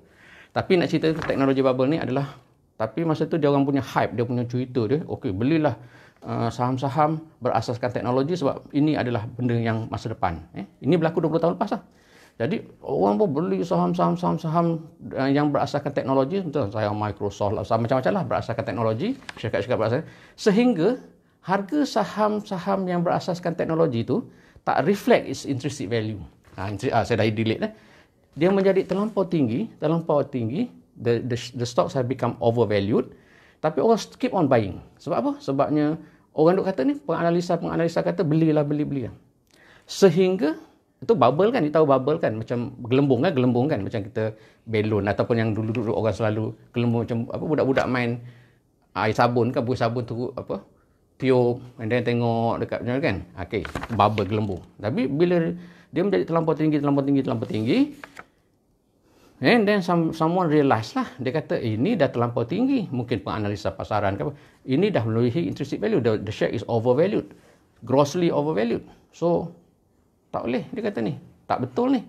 Tapi nak cerita teknologi bubble ni adalah tapi masa tu dia orang punya hype, dia punya cerita dia. Okey, belilah uh, saham-saham berasaskan teknologi sebab ini adalah benda yang masa depan. Eh? Ini berlaku 20 tahun lepas lah. Jadi orang pun beli saham-saham-saham-saham eh, yang berasaskan teknologi. Contoh saya Microsoft lah, saham macam-macam lah berasaskan teknologi. Syarikat-syarikat berasaskan. Sehingga harga saham-saham yang berasaskan teknologi itu tak reflect its intrinsic value. Ha, ha, saya dah delete dah. Dia menjadi terlampau tinggi, terlampau tinggi. The, the, the stocks have become overvalued. Tapi orang keep on buying. Sebab apa? Sebabnya orang duk kata ni, penganalisa-penganalisa kata belilah, beli-belilah. Sehingga itu bubble kan, dia tahu bubble kan, macam gelembung kan, gelembung kan, macam kita belon ataupun yang dulu-dulu orang selalu gelembung macam apa budak-budak main ah, air sabun kan, buih sabun tu apa, tiup and then tengok dekat macam kan, ah, okay, bubble gelembung. Tapi bila dia menjadi terlampau tinggi, terlampau tinggi, terlampau tinggi, And then some, someone realize lah, dia kata eh, ini dah terlampau tinggi, mungkin penganalisa pasaran ke apa, ini dah melalui intrinsic value, the, the share is overvalued, grossly overvalued. So, tak boleh dia kata ni tak betul ni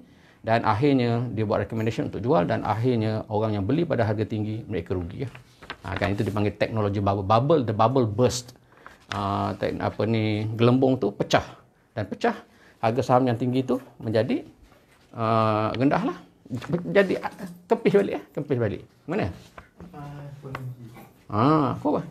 dan akhirnya dia buat recommendation untuk jual dan akhirnya orang yang beli pada harga tinggi mereka rugi ya ha, kan itu dipanggil teknologi bubble bubble the bubble burst ha, tek, apa ni gelembung tu pecah dan pecah harga saham yang tinggi tu menjadi uh, rendah lah jadi kempis balik ya kempis balik mana ah ha, aku apa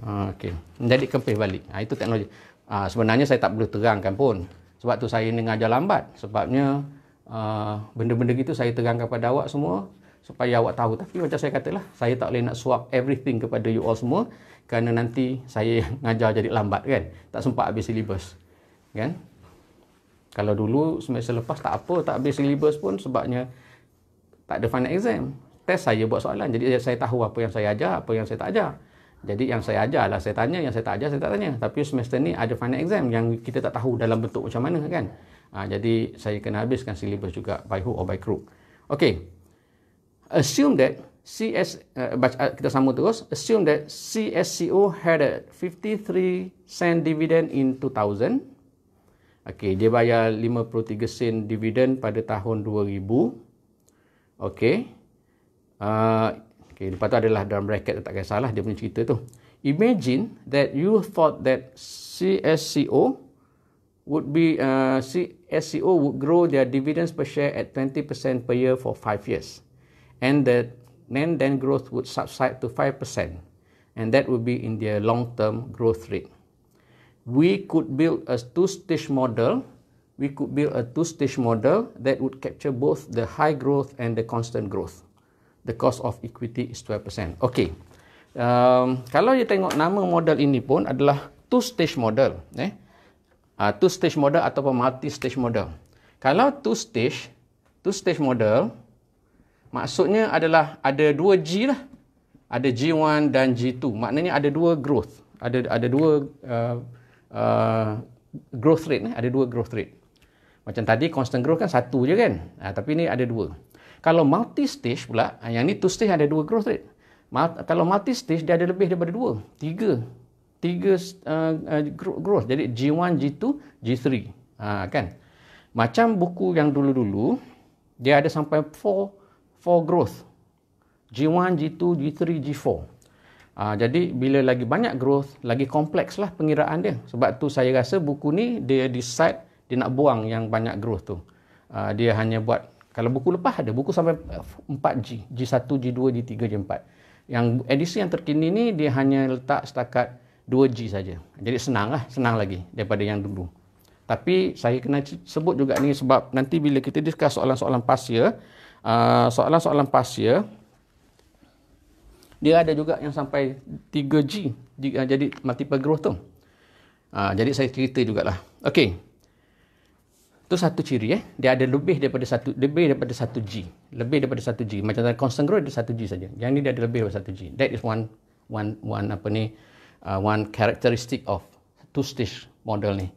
Ha, okay. Jadi kempis balik. Ha, itu teknologi. Ha, sebenarnya saya tak perlu terangkan pun. Sebab tu saya dengan ajar lambat. Sebabnya uh, benda-benda gitu saya terangkan kepada awak semua supaya awak tahu. Tapi macam saya katalah, saya tak boleh nak swap everything kepada you all semua kerana nanti saya ngajar jadi lambat kan. Tak sempat habis syllabus. Kan? Kalau dulu semester lepas tak apa, tak habis syllabus pun sebabnya tak ada final exam. Test saya buat soalan. Jadi saya tahu apa yang saya ajar, apa yang saya tak ajar. Jadi yang saya ajar lah, saya tanya, yang saya tak ajar, saya tak tanya. Tapi semester ni ada final exam yang kita tak tahu dalam bentuk macam mana kan. Ha, jadi saya kena habiskan syllabus juga by hook or by crook. Okay. Assume that CS, uh, eh, eh, kita sambung terus. Assume that CSCO had a 53 cent dividend in 2000. Okay, dia bayar 53 sen dividend pada tahun 2000. Okay. Uh, Okay, lepas tu adalah dalam bracket tak kisah lah dia punya cerita tu. Imagine that you thought that CSCO would be uh, CSCO would grow their dividends per share at 20% per year for 5 years. And that then then growth would subside to 5%. And that would be in their long-term growth rate. We could build a two-stage model we could build a two-stage model that would capture both the high growth and the constant growth the cost of equity is 12%. Okay. Um, kalau you tengok nama model ini pun adalah two stage model. Eh? Uh, two stage model ataupun multi stage model. Kalau two stage, two stage model, maksudnya adalah ada dua G lah. Ada G1 dan G2. Maknanya ada dua growth. Ada ada dua uh, uh, growth rate. Eh? Ada dua growth rate. Macam tadi constant growth kan satu je kan? Uh, tapi ni ada dua. Kalau multi-stage pula, ah, yang ni two stage ada dua growth rate. Kalau multi-stage, dia ada lebih daripada dua. Tiga. Tiga uh, growth. Jadi G1, G2, G3. Ha, kan? Macam buku yang dulu-dulu, dia ada sampai four, four growth. G1, G2, G3, G4. Ha, jadi bila lagi banyak growth, lagi kompleks lah pengiraan dia. Sebab tu saya rasa buku ni dia decide dia nak buang yang banyak growth tu. Uh, dia hanya buat kalau buku lepas ada buku sampai 4G, G1, G2, G3, G4. Yang edisi yang terkini ni dia hanya letak setakat 2G saja. Jadi senang lah, senang lagi daripada yang dulu. Tapi saya kena sebut juga ni sebab nanti bila kita discuss soalan-soalan pasir, ah, soalan-soalan pasir, dia ada juga yang sampai 3G ah, jadi multiple growth tu. Uh, jadi saya cerita jugalah. Okey. Itu satu ciri eh. Dia ada lebih daripada satu lebih daripada satu G. Lebih daripada satu G. Macam tadi constant growth dia satu G saja. Yang ni dia ada lebih daripada satu G. That is one one one apa ni uh, one characteristic of two stage model ni.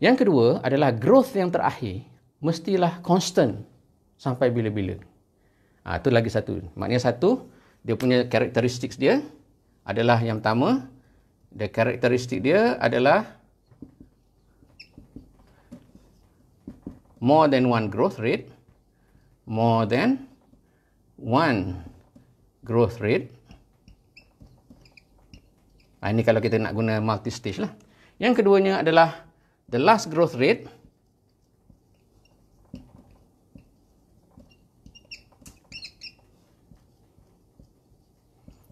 Yang kedua adalah growth yang terakhir mestilah constant sampai bila-bila. Ah ha, tu lagi satu. Maknanya satu dia punya characteristics dia adalah yang pertama the characteristic dia adalah more than one growth rate, more than one growth rate. Ha, ini kalau kita nak guna multi-stage lah. Yang keduanya adalah the last growth rate.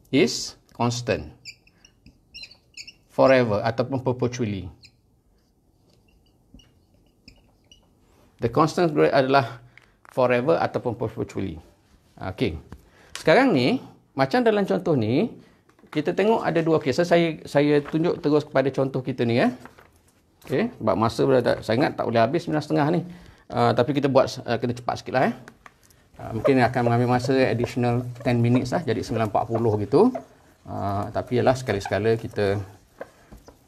is constant forever ataupun perpetually The constant grade adalah forever ataupun perpetually. Okey. Sekarang ni, macam dalam contoh ni, kita tengok ada dua kes. Saya saya tunjuk terus kepada contoh kita ni ya. Eh. Okey, sebab masa dah tak, saya ingat tak boleh habis 9.5 ni. Uh, tapi kita buat uh, kena cepat sikitlah eh. Ya. Ah, uh, mungkin akan mengambil masa additional 10 minutes lah jadi 9.40 gitu. Uh, tapi ialah sekali-sekala kita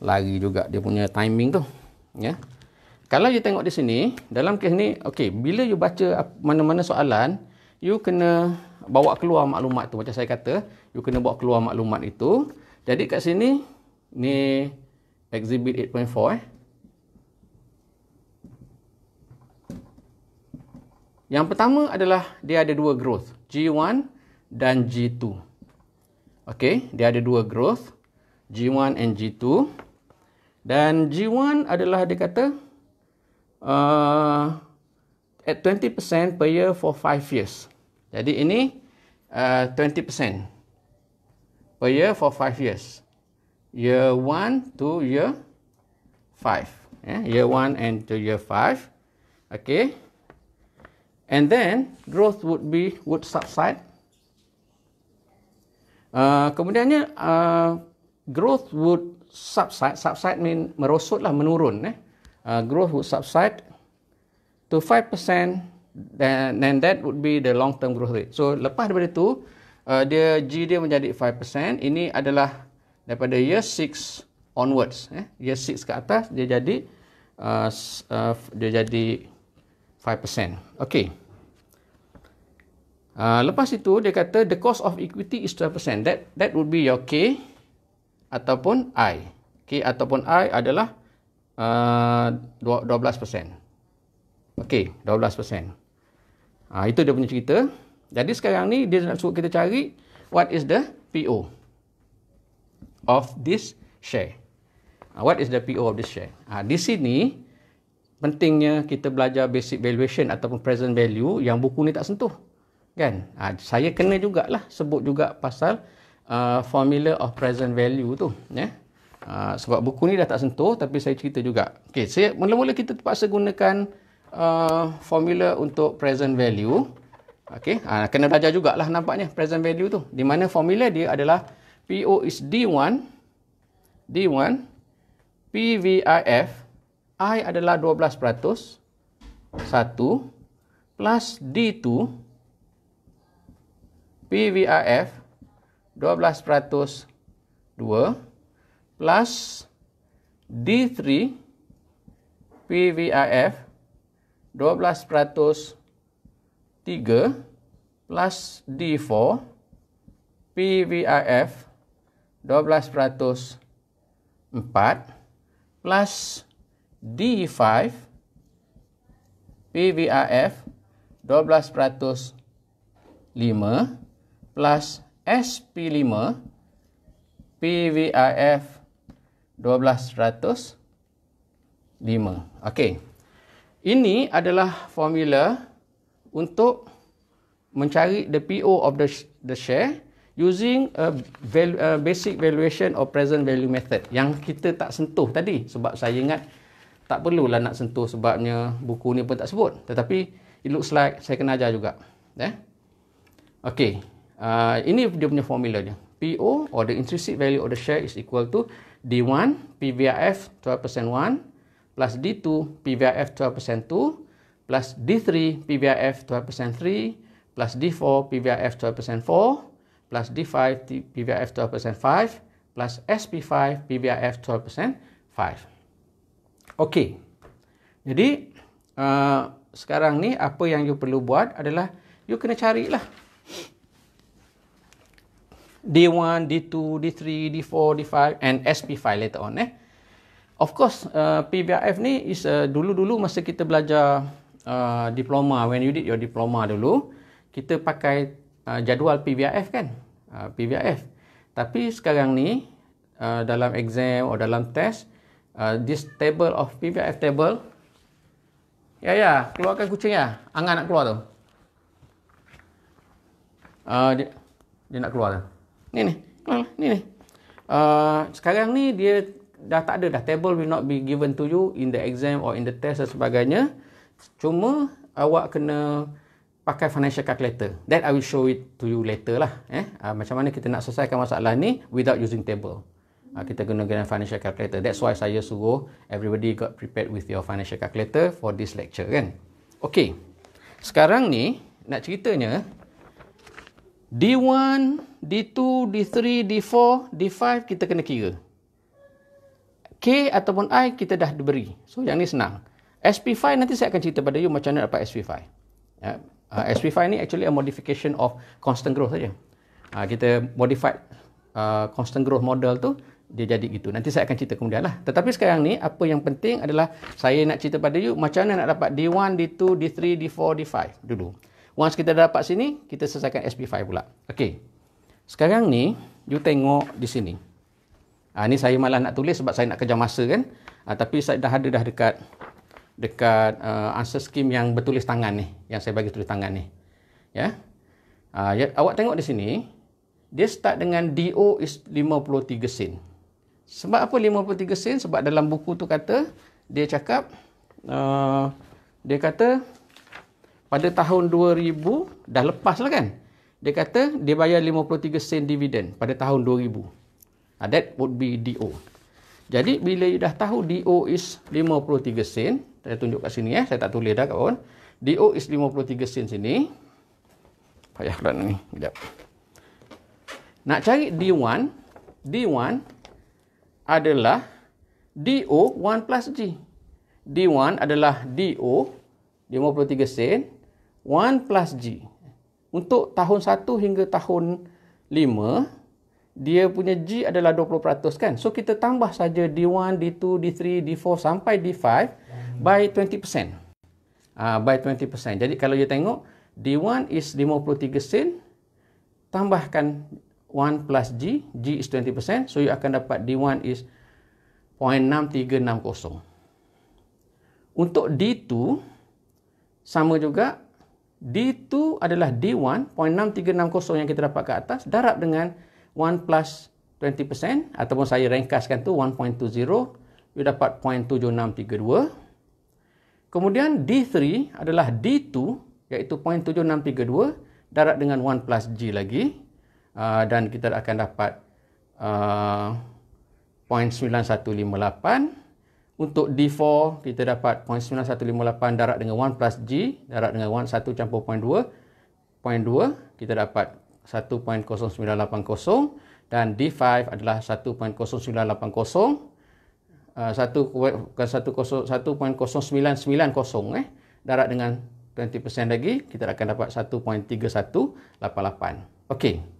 lari juga dia punya timing tu. Ya. Yeah kalau you tengok di sini, dalam kes ni, okay, bila you baca mana-mana soalan, you kena bawa keluar maklumat tu. Macam saya kata, you kena bawa keluar maklumat itu. Jadi kat sini, ni exhibit 8.4 eh. Yang pertama adalah dia ada dua growth, G1 dan G2. Okey, dia ada dua growth, G1 and G2. Dan G1 adalah dia kata Uh, at 20% per year for 5 years. Jadi ini uh, 20% per year for 5 years. Year 1 to year 5. Yeah, year 1 and to year 5. Okay. And then growth would be would subside. Uh, kemudiannya uh, growth would subside. Subside mean merosot lah, menurun. Eh uh, growth would subside to 5% then, then that would be the long term growth rate. So lepas daripada tu uh, dia G dia menjadi 5%. Ini adalah daripada year 6 onwards eh. Year 6 ke atas dia jadi uh, uh, dia jadi 5%. Okay. Uh, lepas itu dia kata the cost of equity is 12%. That that would be your K ataupun I. K ataupun I adalah 12%. Ah, Okey, 12%. Ah itu dia punya cerita. Jadi sekarang ni dia nak suruh kita cari what is the PO of this share. Ah what is the PO of this share? Ah di sini pentingnya kita belajar basic valuation ataupun present value yang buku ni tak sentuh. Kan? Ah saya kena jugalah sebut juga pasal uh, formula of present value tu, ya. Yeah? Ha, sebab buku ni dah tak sentuh tapi saya cerita juga. Okey, saya mula-mula kita terpaksa gunakan uh, formula untuk present value. Okey, ha, kena belajar jugalah nampaknya present value tu. Di mana formula dia adalah PO is D1 D1 PVIF I adalah 12% 1 plus D2 PVIF 12% plus D3 PVIF 12 peratus 3 plus D4 PVIF 12 peratus 4 plus D5 PVIF 12 peratus 5 plus SP5 PVIF 12 12.5. Okey. Ini adalah formula untuk mencari the PO of the, the share using a, val, a basic valuation or present value method yang kita tak sentuh tadi sebab saya ingat tak perlulah nak sentuh sebabnya buku ni pun tak sebut. Tetapi it looks like saya kena ajar juga. Eh? Okey. Uh, ini dia punya formula dia. PO or the intrinsic value of the share is equal to D1 PVIF 12% 1 plus D2 PVIF 12% 2 plus D3 PVIF 12% 3 plus D4 PVIF 12% 4 plus D5 PVIF 12% 5 plus SP5 PVIF 12% 5. Okay, Jadi uh, sekarang ni apa yang you perlu buat adalah you kena carilah D1, D2, D3, D4, D5 and sp file later on eh. Of course, uh, PBRF ni is uh, dulu-dulu uh, masa kita belajar uh, diploma when you did your diploma dulu, kita pakai uh, jadual PBRF kan? Uh, PBRF. Tapi sekarang ni uh, dalam exam atau dalam test, uh, this table of PBRF table Ya ya, keluarkan kucing ya. angan nak keluar tu. Uh, dia, dia nak keluar tu. Ni ni. Ni ni. Uh, sekarang ni dia dah tak ada dah. Table will not be given to you in the exam or in the test dan sebagainya. Cuma awak kena pakai financial calculator. That I will show it to you later lah. Eh? Uh, macam mana kita nak selesaikan masalah ni without using table. Uh, kita guna guna financial calculator. That's why saya suruh everybody got prepared with your financial calculator for this lecture kan. Okay. Sekarang ni nak ceritanya D1, D2, D3, D4, D5 kita kena kira. K ataupun I kita dah diberi. So yang ni senang. SP5 nanti saya akan cerita pada you macam mana dapat SP5. Ya. Uh, ah, SP5 ni actually a modification of constant growth saja. Uh, kita modify uh, constant growth model tu dia jadi gitu. Nanti saya akan cerita kemudian lah. Tetapi sekarang ni apa yang penting adalah saya nak cerita pada you macam mana nak dapat D1, D2, D3, D4, D5 dulu. Once kita dapat sini, kita selesaikan SP5 pula. Okey. Sekarang ni, you tengok di sini. Ha, ni saya malah nak tulis sebab saya nak kejar masa kan. Ha, tapi saya dah ada dah dekat dekat uh, answer scheme yang bertulis tangan ni. Yang saya bagi tulis tangan ni. Ya. Ha, ya awak tengok di sini. Dia start dengan DO is 53 sen. Sebab apa 53 sen? Sebab dalam buku tu kata, dia cakap, uh, dia kata, pada tahun 2000 dah lepas lah kan dia kata dia bayar 53 sen dividen pada tahun 2000 nah, that would be DO jadi bila you dah tahu DO is 53 sen saya tunjuk kat sini eh saya tak tulis dah kat bawah DO is 53 sen sini payah dah ni sekejap nak cari D1 D1 adalah DO 1 plus G D1 adalah DO 53 sen 1 plus G. Untuk tahun 1 hingga tahun 5, dia punya G adalah 20% kan? So, kita tambah saja D1, D2, D3, D4 sampai D5 by 20%. Uh, ah, by 20%. Jadi, kalau you tengok, D1 is 53 sen. Tambahkan 1 plus G. G is 20%. So, you akan dapat D1 is 0.6360. Untuk D2, sama juga D2 adalah D1, 0.6360 yang kita dapat ke atas, darab dengan 1 plus 20%, ataupun saya ringkaskan tu 1.20, kita dapat 0.7632. Kemudian D3 adalah D2, iaitu 0.7632, darab dengan 1 plus G lagi, ah, dan kita akan dapat 0.9158. Ah, untuk D4, kita dapat 0.9158 darat dengan 1 plus G, darat dengan 1 campur 0.2. 0.2, kita dapat 1.0980. Dan D5 adalah 1.0980. Uh, 1, 1.0990 eh, darat dengan 20% lagi, kita akan dapat 1.3188. Okey.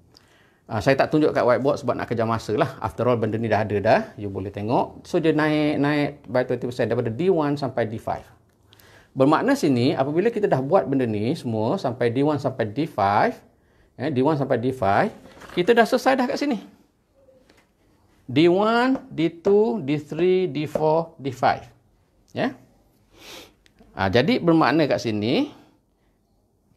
Ah, saya tak tunjuk kat whiteboard sebab nak kejar masa lah. After all, benda ni dah ada dah. You boleh tengok. So, dia naik, naik by 20% daripada D1 sampai D5. Bermakna sini, apabila kita dah buat benda ni semua sampai D1 sampai D5, eh, D1 sampai D5, kita dah selesai dah kat sini. D1, D2, D3, D4, D5. Ya? Yeah? Ha, jadi, bermakna kat sini,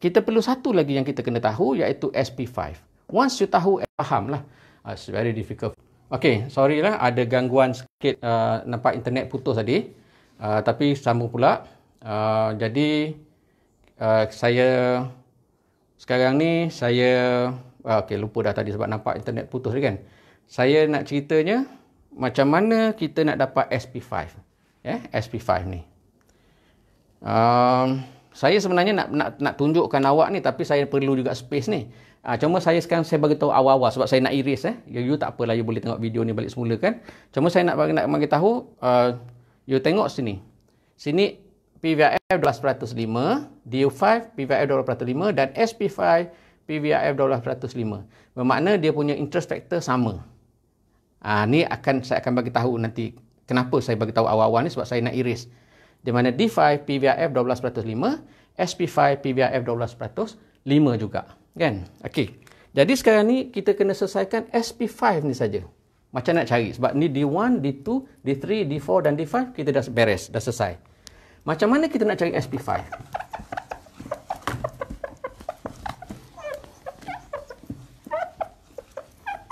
kita perlu satu lagi yang kita kena tahu iaitu SP5. Once you tahu, eh, faham lah. Uh, ah, it's very difficult. Okay, sorry lah. Ada gangguan sikit. Uh, nampak internet putus tadi. Uh, tapi sambung pula. Uh, jadi, uh, saya sekarang ni, saya... Uh, okay, lupa dah tadi sebab nampak internet putus tadi kan. Saya nak ceritanya, macam mana kita nak dapat SP5. Yeah, eh, SP5 ni. Um, saya sebenarnya nak nak nak tunjukkan awak ni tapi saya perlu juga space ni. Ha, cuma saya sekarang saya bagi tahu awal-awal sebab saya nak iris eh. You, ya, you tak apalah you boleh tengok video ni balik semula kan. Cuma saya nak bagi nak bagi tahu uh, you tengok sini. Sini PVIF 12.5, DU5 PVIF 12.5 dan SP5 PVIF 12.5. Bermakna dia punya interest factor sama. Ah ha, ni akan saya akan bagi tahu nanti kenapa saya bagi tahu awal-awal ni sebab saya nak iris di mana D5 PVRF 12.5, SP5 PVRF 12.5 juga. Kan? Okey. Jadi sekarang ni kita kena selesaikan SP5 ni saja. Macam nak cari sebab ni D1, D2, D3, D4 dan D5 kita dah beres, dah selesai. Macam mana kita nak cari SP5?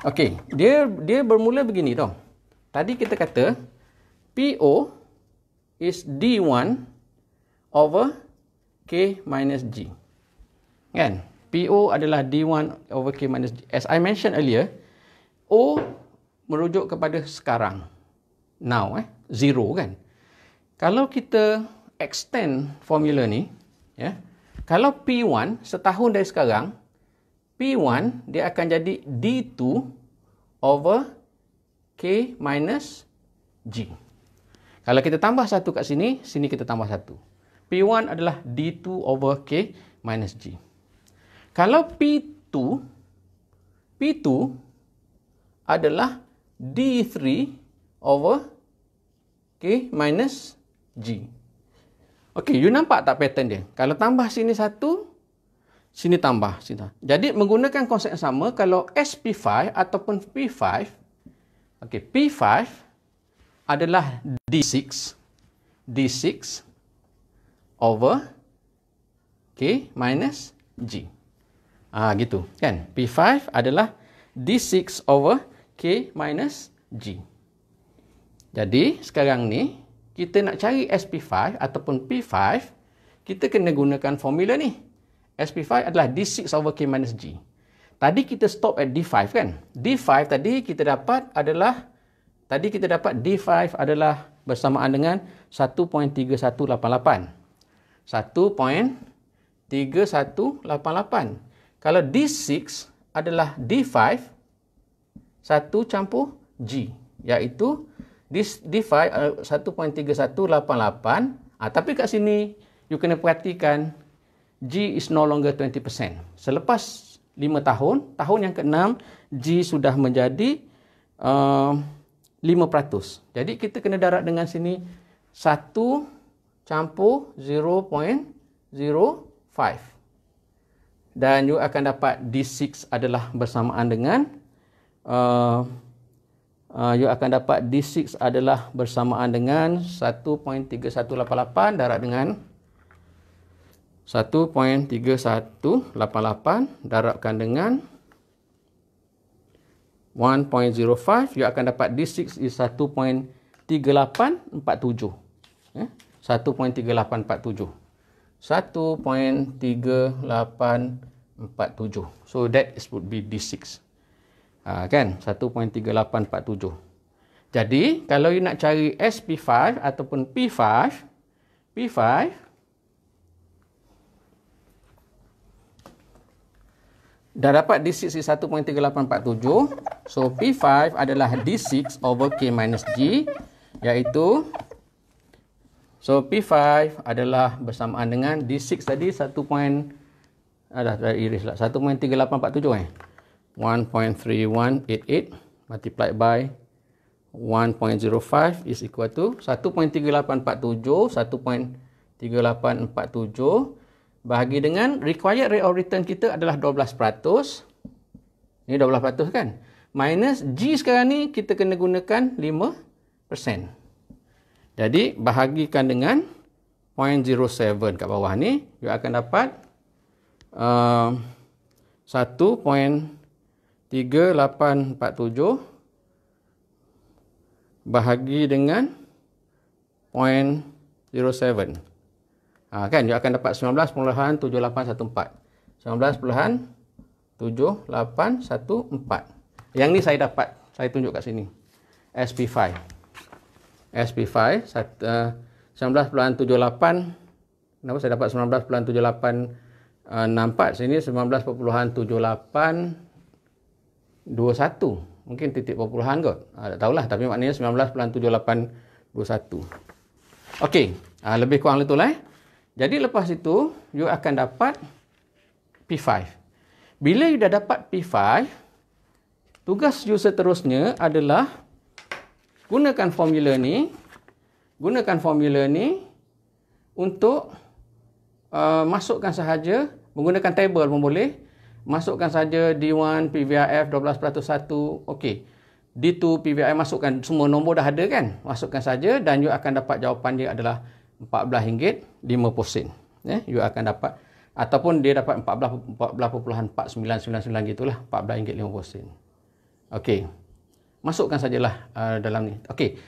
Okey, dia dia bermula begini tau. Tadi kita kata PO is D1 over K minus G. Kan? PO adalah D1 over K minus G. As I mentioned earlier, O merujuk kepada sekarang. Now, eh? zero kan? Kalau kita extend formula ni, ya, yeah? kalau P1 setahun dari sekarang, P1 dia akan jadi D2 over K minus G. Kalau kita tambah satu kat sini, sini kita tambah satu. P1 adalah D2 over K minus G. Kalau P2, P2 adalah D3 over K minus G. Okey, you nampak tak pattern dia? Kalau tambah sini satu, sini tambah. Sini. Jadi, menggunakan konsep yang sama, kalau SP5 ataupun P5, okey, P5 adalah D6. D6 over K minus G. Ah ha, gitu kan. P5 adalah D6 over K minus G. Jadi sekarang ni kita nak cari SP5 ataupun P5. Kita kena gunakan formula ni. SP5 adalah D6 over K minus G. Tadi kita stop at D5 kan. D5 tadi kita dapat adalah 0.5. Tadi kita dapat D5 adalah bersamaan dengan 1.3188. 1.3188. Kalau D6 adalah D5, 1 campur G. Iaitu D5 1.3188. Eh, ah, tapi kat sini, you kena perhatikan G is no longer 20%. Selepas 5 tahun, tahun yang ke-6, G sudah menjadi... Uh, 5%. Jadi kita kena darat dengan sini 1 campur 0.05. Dan you akan dapat D6 adalah bersamaan dengan uh, uh, you akan dapat D6 adalah bersamaan dengan 1.3188 darat dengan 1.3188 darabkan dengan 0.05. 1.05 you akan dapat D6 is 1.3847 ya eh? 1.3847 1.3847 so that is would be D6 ha, ah, kan 1.3847 jadi kalau you nak cari SP5 ataupun P5 P5 Dah dapat D6 is 1.3847. So P5 adalah D6 over K minus G. Iaitu. So P5 adalah bersamaan dengan D6 tadi 1. Adalah lah. eh. 1.3188 multiplied by 1.05 is equal to 1.3847. 1.3847 bahagi dengan required rate of return kita adalah 12%. Ini 12% kan? Minus G sekarang ni kita kena gunakan 5%. Jadi bahagikan dengan 0.07 kat bawah ni. You akan dapat uh, 1.3847 bahagi dengan 0.07. Ha, kan dia akan dapat 19.7814. 19.7814. Yang ni saya dapat. Saya tunjuk kat sini. SP5. SP5 uh, 19.78 kenapa saya dapat 19.7864 uh, eh, sini 19.7821 mungkin titik perpuluhan kot uh, tak tahulah tapi maknanya 19.7821 ok uh, lebih kurang itulah eh jadi lepas itu, you akan dapat P5. Bila you dah dapat P5, tugas you seterusnya adalah gunakan formula ni, gunakan formula ni untuk uh, masukkan sahaja, menggunakan table pun boleh, masukkan saja D1, PVIF, 12.1, ok. D2, PVIF, masukkan semua nombor dah ada kan? Masukkan saja dan you akan dapat jawapan dia adalah RM14.50 ya eh, you akan dapat ataupun dia dapat 14 14.4999 gitulah RM14.50 okey masukkan sajalah uh, dalam ni okey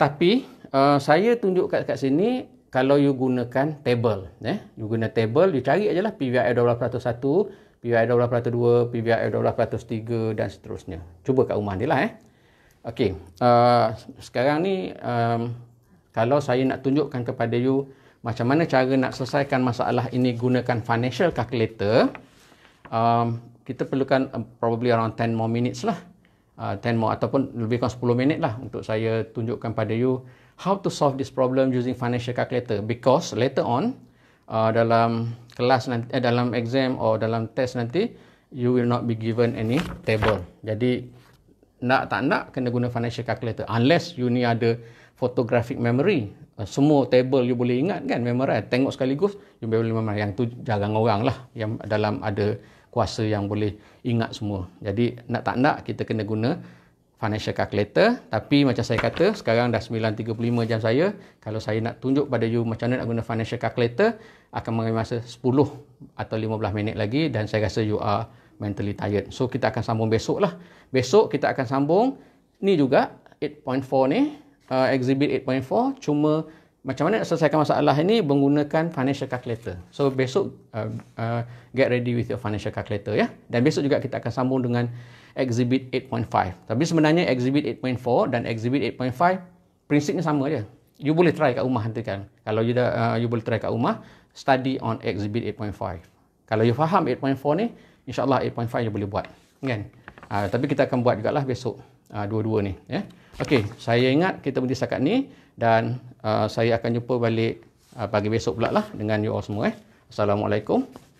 tapi uh, saya tunjuk kat kat sini kalau you gunakan table ya eh? you guna table you cari ajalah PVI 12.1 PVI 12.2 PVI 12.3 dan seterusnya cuba kat rumah dia lah eh okey uh, sekarang ni um, kalau saya nak tunjukkan kepada you macam mana cara nak selesaikan masalah ini gunakan financial calculator um, kita perlukan um, probably around 10 more minutes lah uh, 10 more ataupun lebih kurang 10 minit lah untuk saya tunjukkan pada you how to solve this problem using financial calculator because later on uh, dalam kelas nanti eh, dalam exam or dalam test nanti you will not be given any table jadi nak tak nak kena guna financial calculator unless you ni ada photographic memory. Uh, semua table you boleh ingat kan, memorize. Tengok sekaligus, you boleh memorize. Yang tu jarang orang lah yang dalam ada kuasa yang boleh ingat semua. Jadi nak tak nak kita kena guna financial calculator. Tapi macam saya kata, sekarang dah 9.35 jam saya. Kalau saya nak tunjuk pada you macam mana nak guna financial calculator, akan mengambil masa 10 atau 15 minit lagi dan saya rasa you are mentally tired. So kita akan sambung besok lah. Besok kita akan sambung ni juga 8.4 ni uh, exhibit 8.4 cuma macam mana nak selesaikan masalah ini menggunakan financial calculator. So besok uh, uh, get ready with your financial calculator ya. Dan besok juga kita akan sambung dengan exhibit 8.5. Tapi sebenarnya exhibit 8.4 dan exhibit 8.5 prinsipnya sama je. You boleh try kat rumah nanti kan. Kalau you dah uh, you boleh try kat rumah study on exhibit 8.5. Kalau you faham 8.4 ni insyaallah 8.5 you boleh buat kan. Uh, tapi kita akan buat juga lah besok uh, dua-dua ni. Yeah. Okey, saya ingat kita berhenti setakat ni dan uh, saya akan jumpa balik uh, pagi besok pula lah dengan you all semua. Eh. Assalamualaikum.